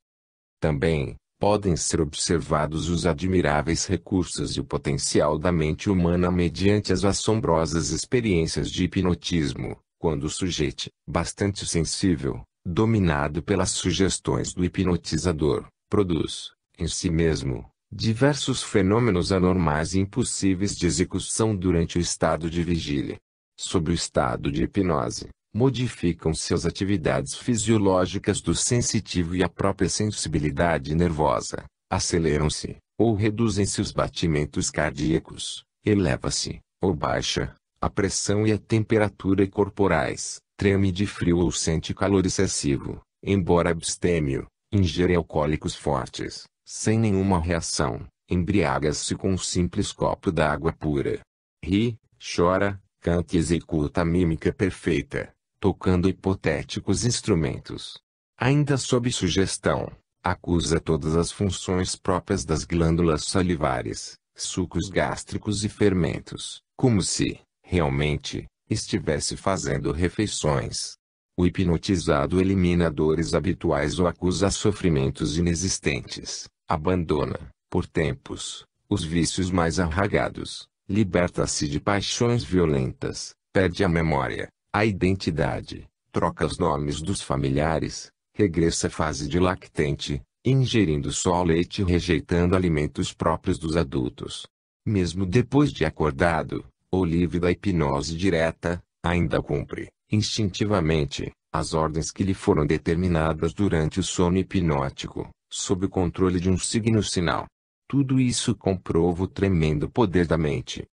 S1: Também, podem ser observados os admiráveis recursos e o potencial da mente humana mediante as assombrosas experiências de hipnotismo, quando o sujeito, bastante sensível, dominado pelas sugestões do hipnotizador, produz, em si mesmo, Diversos fenômenos anormais e impossíveis de execução durante o estado de vigília. Sob o estado de hipnose, modificam-se as atividades fisiológicas do sensitivo e a própria sensibilidade nervosa, aceleram-se, ou reduzem-se os batimentos cardíacos, eleva-se, ou baixa, a pressão e a temperatura corporais, treme de frio ou sente calor excessivo, embora abstêmio, ingere alcoólicos fortes sem nenhuma reação, embriaga-se com um simples copo d'água pura. Ri, chora, canta e executa a mímica perfeita, tocando hipotéticos instrumentos. Ainda sob sugestão, acusa todas as funções próprias das glândulas salivares, sucos gástricos e fermentos, como se, realmente, estivesse fazendo refeições. O hipnotizado elimina dores habituais ou acusa sofrimentos inexistentes, abandona, por tempos, os vícios mais arragados, liberta-se de paixões violentas, perde a memória, a identidade, troca os nomes dos familiares, regressa à fase de lactente, ingerindo só leite e rejeitando alimentos próprios dos adultos. Mesmo depois de acordado, ou livre da hipnose direta, ainda cumpre instintivamente, as ordens que lhe foram determinadas durante o sono hipnótico, sob o controle de um signo sinal. Tudo isso comprova o tremendo poder da mente.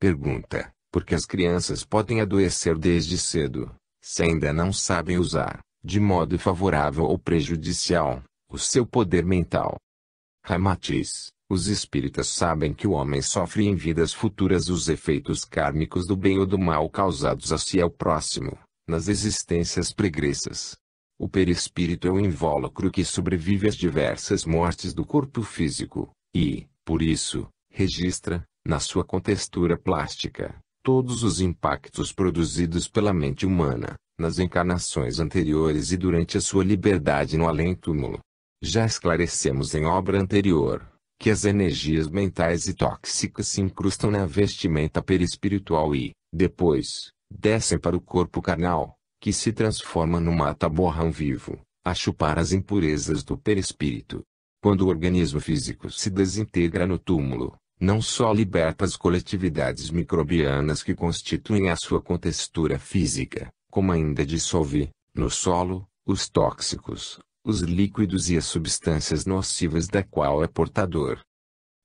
S1: Pergunta: por que as crianças podem adoecer desde cedo, se ainda não sabem usar, de modo favorável ou prejudicial, o seu poder mental? Ramatiz os espíritas sabem que o homem sofre em vidas futuras os efeitos kármicos do bem ou do mal causados a si e ao próximo, nas existências pregressas. O perispírito é o invólucro que sobrevive às diversas mortes do corpo físico, e, por isso, registra, na sua contextura plástica, todos os impactos produzidos pela mente humana, nas encarnações anteriores e durante a sua liberdade no além-túmulo. Já esclarecemos em obra anterior que as energias mentais e tóxicas se incrustam na vestimenta perispiritual e, depois, descem para o corpo carnal, que se transforma no mata-borrão vivo, a chupar as impurezas do perispírito. Quando o organismo físico se desintegra no túmulo, não só liberta as coletividades microbianas que constituem a sua contextura física, como ainda dissolve, no solo, os tóxicos, os líquidos e as substâncias nocivas da qual é portador.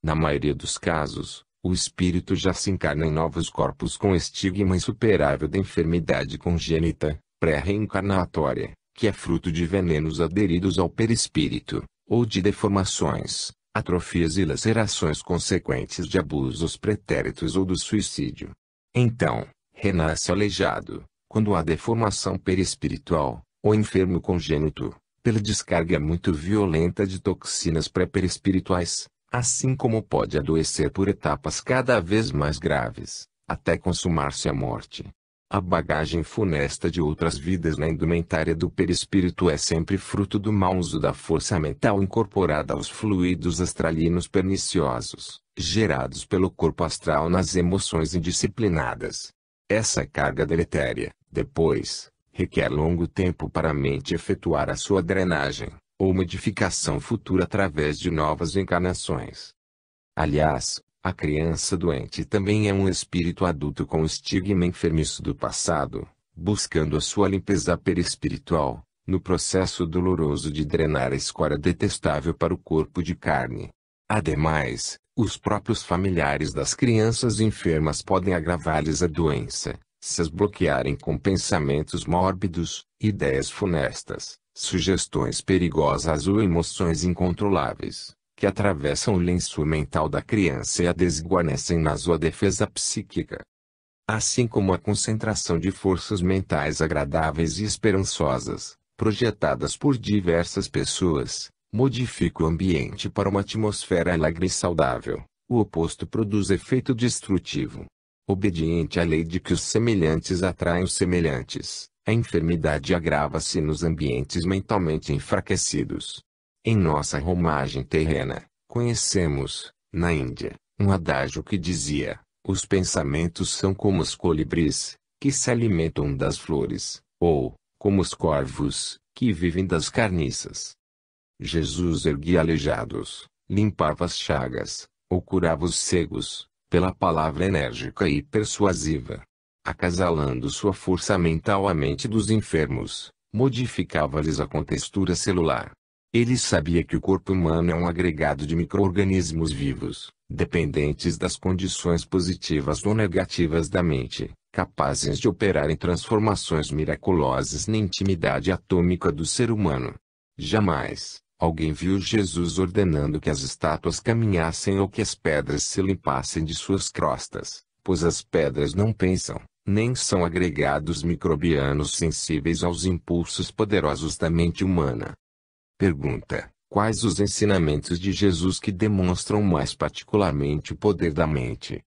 S1: Na maioria dos casos, o espírito já se encarna em novos corpos com estigma insuperável da enfermidade congênita, pré-reencarnatória, que é fruto de venenos aderidos ao perispírito, ou de deformações, atrofias e lacerações consequentes de abusos pretéritos ou do suicídio. Então, renasce aleijado, quando há deformação perispiritual, ou enfermo congênito, pela descarga muito violenta de toxinas pré-perispirituais, assim como pode adoecer por etapas cada vez mais graves, até consumar-se a morte. A bagagem funesta de outras vidas na indumentária do perispírito é sempre fruto do mau uso da força mental incorporada aos fluidos astralinos perniciosos, gerados pelo corpo astral nas emoções indisciplinadas. Essa carga deletéria, depois, requer longo tempo para a mente efetuar a sua drenagem, ou modificação futura através de novas encarnações. Aliás, a criança doente também é um espírito adulto com o estigma enfermiço do passado, buscando a sua limpeza perispiritual, no processo doloroso de drenar a escória detestável para o corpo de carne. Ademais, os próprios familiares das crianças enfermas podem agravar-lhes a doença, se as bloquearem com pensamentos mórbidos, ideias funestas, sugestões perigosas ou emoções incontroláveis, que atravessam o lenço mental da criança e a desguarnecem na sua defesa psíquica. Assim como a concentração de forças mentais agradáveis e esperançosas, projetadas por diversas pessoas, modifica o ambiente para uma atmosfera alegre e saudável, o oposto produz efeito destrutivo obediente à lei de que os semelhantes atraem os semelhantes, a enfermidade agrava-se nos ambientes mentalmente enfraquecidos. Em nossa romagem terrena, conhecemos, na Índia, um adágio que dizia: os pensamentos são como os colibris, que se alimentam das flores, ou, como os corvos, que vivem das carniças. Jesus erguia aleijados, limpava as chagas, ou curava os cegos, pela palavra enérgica e persuasiva. Acasalando sua força mental à mente dos enfermos, modificava-lhes a contextura celular. Ele sabia que o corpo humano é um agregado de micro-organismos vivos, dependentes das condições positivas ou negativas da mente, capazes de operarem transformações miraculosas na intimidade atômica do ser humano. Jamais, Alguém viu Jesus ordenando que as estátuas caminhassem ou que as pedras se limpassem de suas crostas, pois as pedras não pensam, nem são agregados microbianos sensíveis aos impulsos poderosos da mente humana. Pergunta: Quais os ensinamentos de Jesus que demonstram mais particularmente o poder da mente?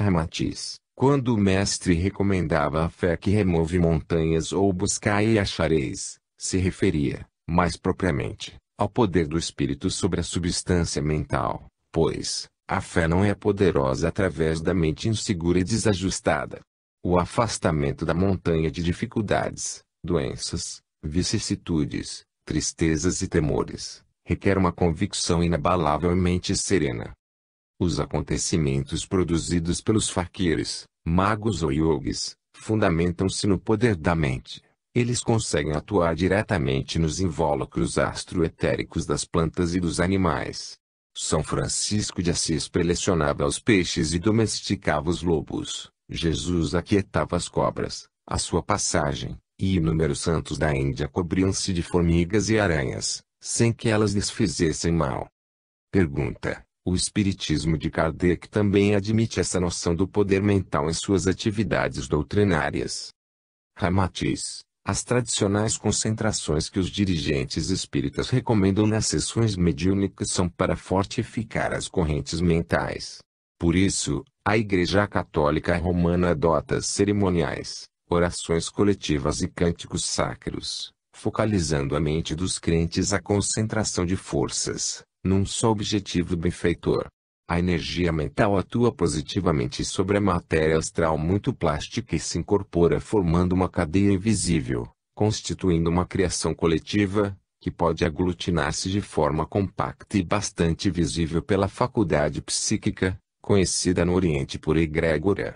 S1: Ramatiz, quando o mestre recomendava a fé que remove montanhas ou buscai e achareis, se referia, mais propriamente, ao poder do espírito sobre a substância mental, pois, a fé não é poderosa através da mente insegura e desajustada. O afastamento da montanha de dificuldades, doenças, vicissitudes, tristezas e temores, requer uma convicção inabalavelmente serena. Os acontecimentos produzidos pelos fakires, magos ou yogis, fundamentam-se no poder da mente eles conseguem atuar diretamente nos invólucros astroetéricos das plantas e dos animais. São Francisco de Assis prelecionava os peixes e domesticava os lobos, Jesus aquietava as cobras, a sua passagem, e inúmeros santos da Índia cobriam-se de formigas e aranhas, sem que elas lhes fizessem mal. Pergunta: O Espiritismo de Kardec também admite essa noção do poder mental em suas atividades doutrinárias. Ramatiz, as tradicionais concentrações que os dirigentes espíritas recomendam nas sessões mediúnicas são para fortificar as correntes mentais. Por isso, a Igreja Católica Romana adota cerimoniais, orações coletivas e cânticos sacros, focalizando a mente dos crentes à concentração de forças, num só objetivo benfeitor. A energia mental atua positivamente sobre a matéria astral muito plástica e se incorpora formando uma cadeia invisível, constituindo uma criação coletiva, que pode aglutinar-se de forma compacta e bastante visível pela faculdade psíquica, conhecida no Oriente por egrégora.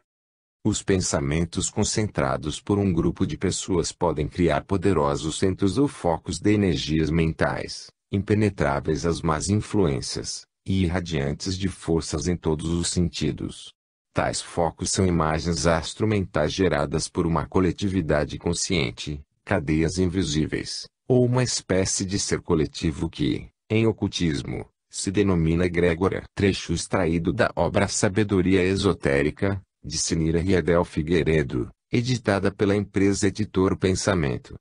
S1: Os pensamentos concentrados por um grupo de pessoas podem criar poderosos centros ou focos de energias mentais, impenetráveis às más influências e irradiantes de forças em todos os sentidos. Tais focos são imagens astrumentais geradas por uma coletividade consciente, cadeias invisíveis, ou uma espécie de ser coletivo que, em ocultismo, se denomina egrégora. Trecho extraído da obra Sabedoria Esotérica, de Sinira Riedel Figueiredo, editada pela empresa Editor Pensamento.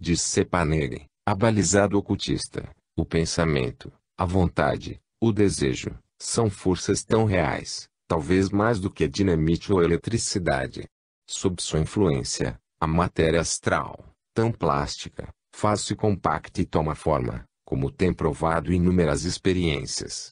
S1: Diz Sepanere, abalizado ocultista, o pensamento, a vontade, o desejo, são forças tão reais, talvez mais do que dinamite ou eletricidade. Sob sua influência, a matéria astral, tão plástica, faz-se compacta e toma forma, como tem provado inúmeras experiências.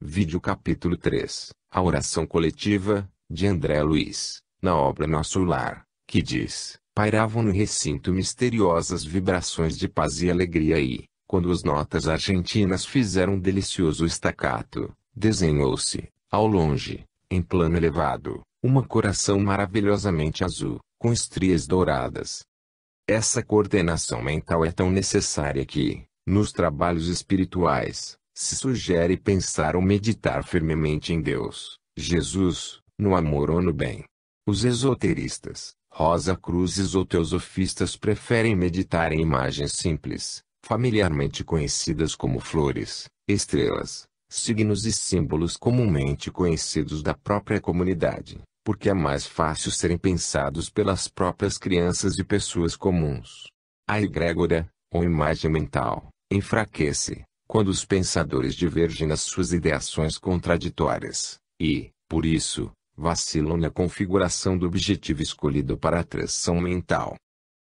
S1: Vídeo capítulo 3, A oração coletiva, de André Luiz, na obra Nosso Lar, que diz, pairavam no recinto misteriosas vibrações de paz e alegria e, quando as notas argentinas fizeram um delicioso estacato, desenhou-se, ao longe, em plano elevado, uma coração maravilhosamente azul, com estrias douradas. Essa coordenação mental é tão necessária que, nos trabalhos espirituais, se sugere pensar ou meditar firmemente em Deus, Jesus, no amor ou no bem. Os esoteristas, Rosa Cruzes ou teosofistas preferem meditar em imagens simples, familiarmente conhecidas como flores, estrelas, signos e símbolos comumente conhecidos da própria comunidade, porque é mais fácil serem pensados pelas próprias crianças e pessoas comuns. A egrégora, ou imagem mental, enfraquece, quando os pensadores divergem nas suas ideações contraditórias, e, por isso, vacilam na configuração do objetivo escolhido para a atração mental.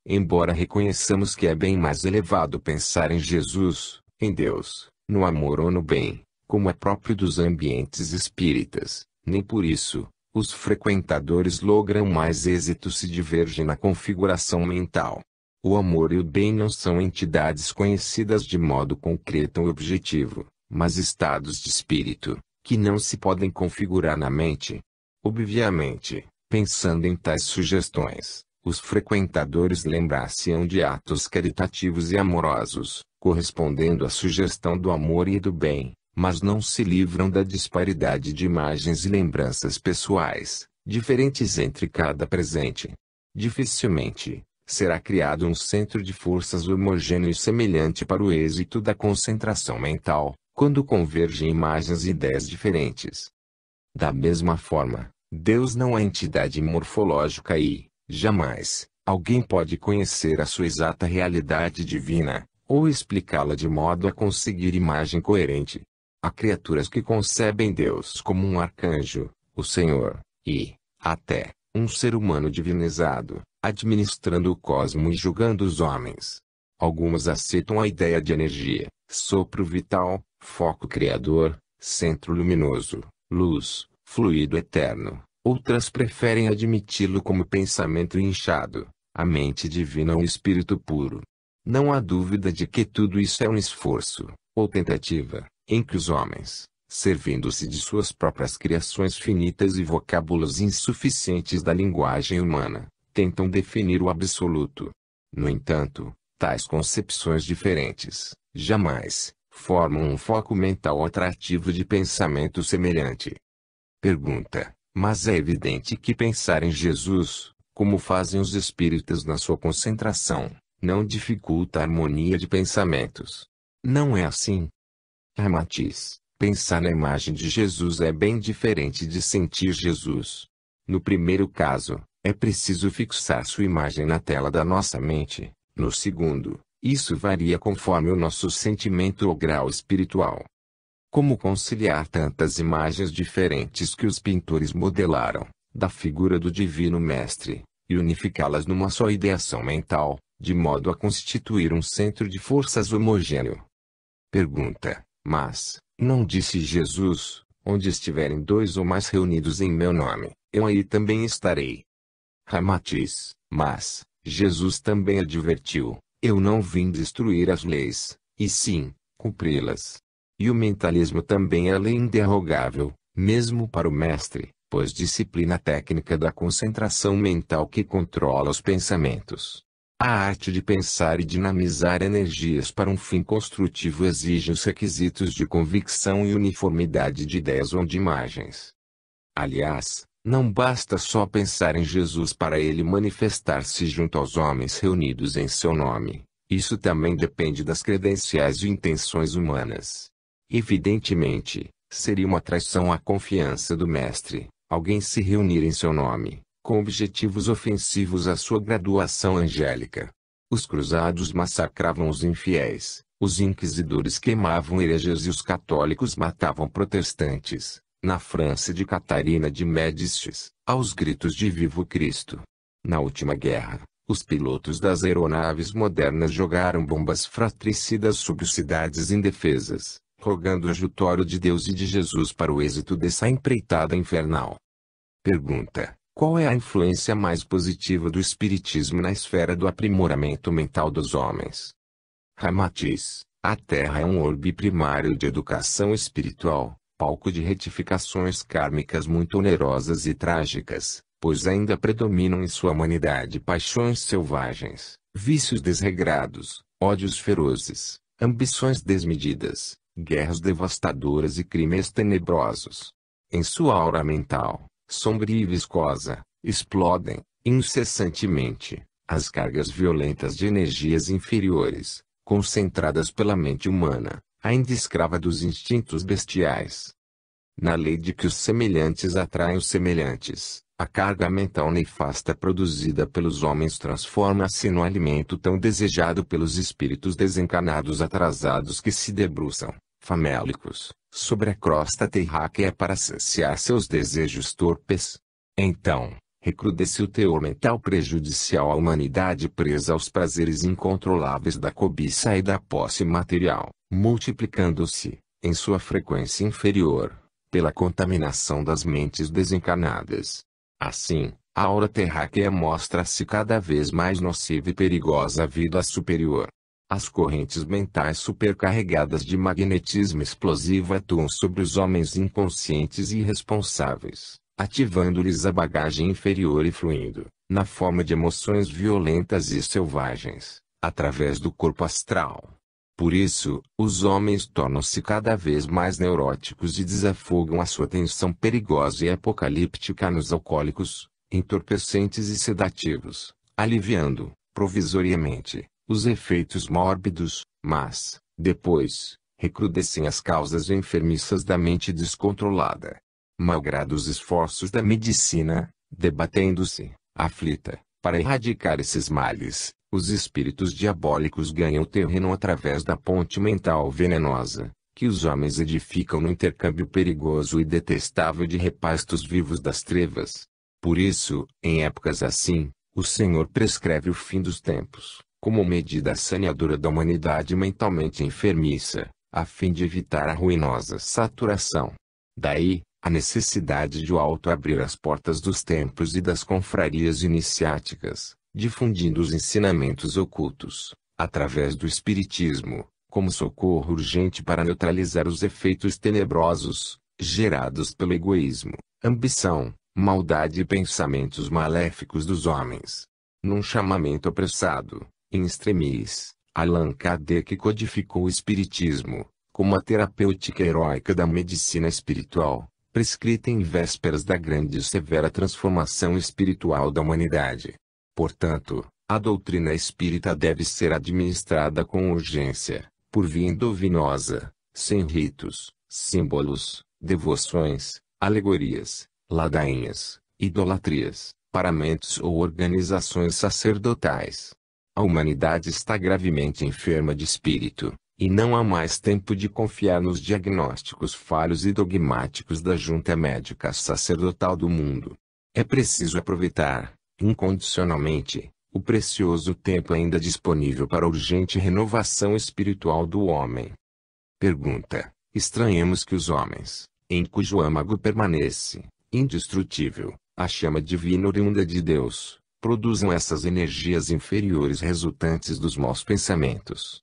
S1: Embora reconheçamos que é bem mais elevado pensar em Jesus, em Deus, no amor ou no bem, como é próprio dos ambientes espíritas, nem por isso, os frequentadores logram mais êxito se divergem na configuração mental. O amor e o bem não são entidades conhecidas de modo concreto ou objetivo, mas estados de espírito, que não se podem configurar na mente. Obviamente, pensando em tais sugestões, os frequentadores lembrar-se-ão de atos caritativos e amorosos, correspondendo à sugestão do amor e do bem, mas não se livram da disparidade de imagens e lembranças pessoais, diferentes entre cada presente. Dificilmente, será criado um centro de forças homogêneo e semelhante para o êxito da concentração mental, quando convergem imagens e ideias diferentes. Da mesma forma, Deus não é entidade morfológica e, Jamais, alguém pode conhecer a sua exata realidade divina, ou explicá-la de modo a conseguir imagem coerente. Há criaturas que concebem Deus como um arcanjo, o Senhor, e, até, um ser humano divinizado, administrando o cosmo e julgando os homens. Algumas aceitam a ideia de energia, sopro vital, foco criador, centro luminoso, luz, fluido eterno, Outras preferem admiti-lo como pensamento inchado, a mente divina ou espírito puro. Não há dúvida de que tudo isso é um esforço, ou tentativa, em que os homens, servindo-se de suas próprias criações finitas e vocábulos insuficientes da linguagem humana, tentam definir o absoluto. No entanto, tais concepções diferentes, jamais, formam um foco mental atrativo de pensamento semelhante. Pergunta: mas é evidente que pensar em Jesus, como fazem os espíritas na sua concentração, não dificulta a harmonia de pensamentos. Não é assim. A matiz, pensar na imagem de Jesus é bem diferente de sentir Jesus. No primeiro caso, é preciso fixar sua imagem na tela da nossa mente, no segundo, isso varia conforme o nosso sentimento ou grau espiritual. Como conciliar tantas imagens diferentes que os pintores modelaram, da figura do Divino Mestre, e unificá-las numa só ideação mental, de modo a constituir um centro de forças homogêneo? Pergunta: Mas, não disse Jesus, onde estiverem dois ou mais reunidos em meu nome, eu aí também estarei. Ramatiz, mas, Jesus também advertiu, eu não vim destruir as leis, e sim, cumpri-las. E o mentalismo também é lei inderrogável, mesmo para o mestre, pois disciplina técnica da concentração mental que controla os pensamentos. A arte de pensar e dinamizar energias para um fim construtivo exige os requisitos de convicção e uniformidade de ideias ou de imagens. Aliás, não basta só pensar em Jesus para ele manifestar-se junto aos homens reunidos em seu nome. Isso também depende das credenciais e intenções humanas. Evidentemente, seria uma traição à confiança do mestre, alguém se reunir em seu nome, com objetivos ofensivos à sua graduação angélica. Os cruzados massacravam os infiéis, os inquisidores queimavam hereges e os católicos matavam protestantes, na França de Catarina de Médicis, aos gritos de Vivo Cristo. Na última guerra, os pilotos das aeronaves modernas jogaram bombas fratricidas sobre cidades indefesas, rogando o ajutório de Deus e de Jesus para o êxito dessa empreitada infernal. Pergunta: Qual é a influência mais positiva do Espiritismo na esfera do aprimoramento mental dos homens? Ramatiz: A Terra é um orbe primário de educação espiritual, palco de retificações kármicas muito onerosas e trágicas, pois ainda predominam em sua humanidade paixões selvagens, vícios desregrados, ódios ferozes, ambições desmedidas, guerras devastadoras e crimes tenebrosos. Em sua aura mental, sombria e viscosa, explodem, incessantemente, as cargas violentas de energias inferiores, concentradas pela mente humana, ainda escrava dos instintos bestiais na lei de que os semelhantes atraem os semelhantes, a carga mental nefasta produzida pelos homens transforma-se no alimento tão desejado pelos espíritos desencarnados atrasados que se debruçam, famélicos, sobre a crosta terráquea para saciar seus desejos torpes. Então, recrudece o teor mental prejudicial à humanidade presa aos prazeres incontroláveis da cobiça e da posse material, multiplicando-se, em sua frequência inferior, pela contaminação das mentes desencarnadas. Assim, a aura terráquea mostra-se cada vez mais nociva e perigosa à vida superior. As correntes mentais supercarregadas de magnetismo explosivo atuam sobre os homens inconscientes e irresponsáveis, ativando-lhes a bagagem inferior e fluindo, na forma de emoções violentas e selvagens, através do corpo astral, por isso, os homens tornam-se cada vez mais neuróticos e desafogam a sua tensão perigosa e apocalíptica nos alcoólicos, entorpecentes e sedativos, aliviando, provisoriamente, os efeitos mórbidos, mas, depois, recrudescem as causas enfermiças da mente descontrolada. Malgrado os esforços da medicina, debatendo-se, aflita, para erradicar esses males, os espíritos diabólicos ganham terreno através da ponte mental venenosa, que os homens edificam no intercâmbio perigoso e detestável de repastos vivos das trevas. Por isso, em épocas assim, o Senhor prescreve o fim dos tempos, como medida saneadora da humanidade mentalmente enfermiça, a fim de evitar a ruinosa saturação. Daí, a necessidade de o alto abrir as portas dos templos e das confrarias iniciáticas, difundindo os ensinamentos ocultos, através do Espiritismo, como socorro urgente para neutralizar os efeitos tenebrosos, gerados pelo egoísmo, ambição, maldade e pensamentos maléficos dos homens. Num chamamento apressado, em extremis, Allan Kardec codificou o Espiritismo, como a terapêutica heróica da medicina espiritual, prescrita em vésperas da grande e severa transformação espiritual da humanidade. Portanto, a doutrina espírita deve ser administrada com urgência, por via endovinosa, sem ritos, símbolos, devoções, alegorias, ladainhas, idolatrias, paramentos ou organizações sacerdotais. A humanidade está gravemente enferma de espírito, e não há mais tempo de confiar nos diagnósticos falhos e dogmáticos da junta médica sacerdotal do mundo. É preciso aproveitar, incondicionalmente, o precioso tempo ainda disponível para a urgente renovação espiritual do homem. Pergunta: Estranhamos que os homens, em cujo âmago permanece, indestrutível, a chama divina oriunda de Deus, produzam essas energias inferiores resultantes dos maus pensamentos,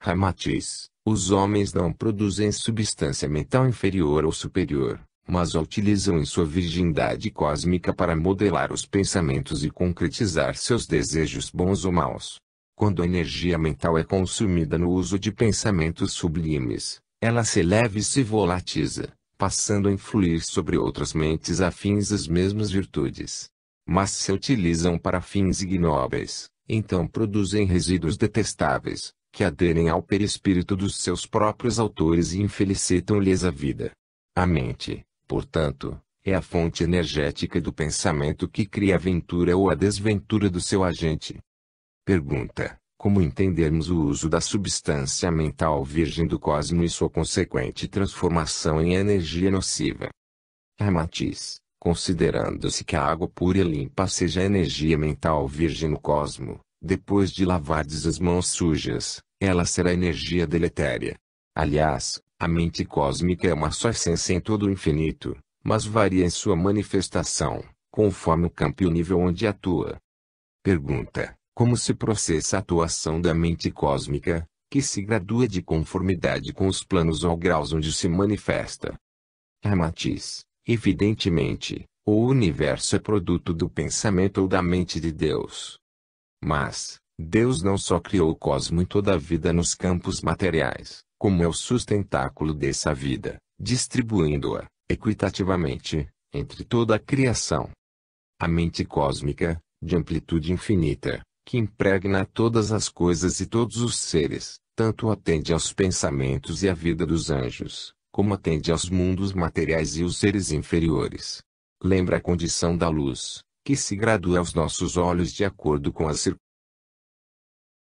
S1: Ramatiz, os homens não produzem substância mental inferior ou superior, mas a utilizam em sua virgindade cósmica para modelar os pensamentos e concretizar seus desejos bons ou maus. Quando a energia mental é consumida no uso de pensamentos sublimes, ela se eleva e se volatiza, passando a influir sobre outras mentes afins às mesmas virtudes. Mas se utilizam para fins ignóbeis, então produzem resíduos detestáveis, que aderem ao perispírito dos seus próprios autores e infelicitam-lhes a vida. A mente, portanto, é a fonte energética do pensamento que cria a ventura ou a desventura do seu agente. Pergunta: Como entendermos o uso da substância mental virgem do cosmo e sua consequente transformação em energia nociva? A é matiz, considerando-se que a água pura e limpa seja a energia mental virgem no cosmo, depois de lavardes as mãos sujas, ela será energia deletéria. Aliás, a mente cósmica é uma só essência em todo o infinito, mas varia em sua manifestação, conforme o campo e o nível onde atua. Pergunta: Como se processa a atuação da mente cósmica, que se gradua de conformidade com os planos ou graus onde se manifesta? A é matiz: Evidentemente, o universo é produto do pensamento ou da mente de Deus. Mas, Deus não só criou o cosmo e toda a vida nos campos materiais, como é o sustentáculo dessa vida, distribuindo-a, equitativamente, entre toda a criação. A mente cósmica, de amplitude infinita, que impregna todas as coisas e todos os seres, tanto atende aos pensamentos e à vida dos anjos, como atende aos mundos materiais e os seres inferiores. Lembra a condição da luz, que se gradua aos nossos olhos de acordo com as circunstâncias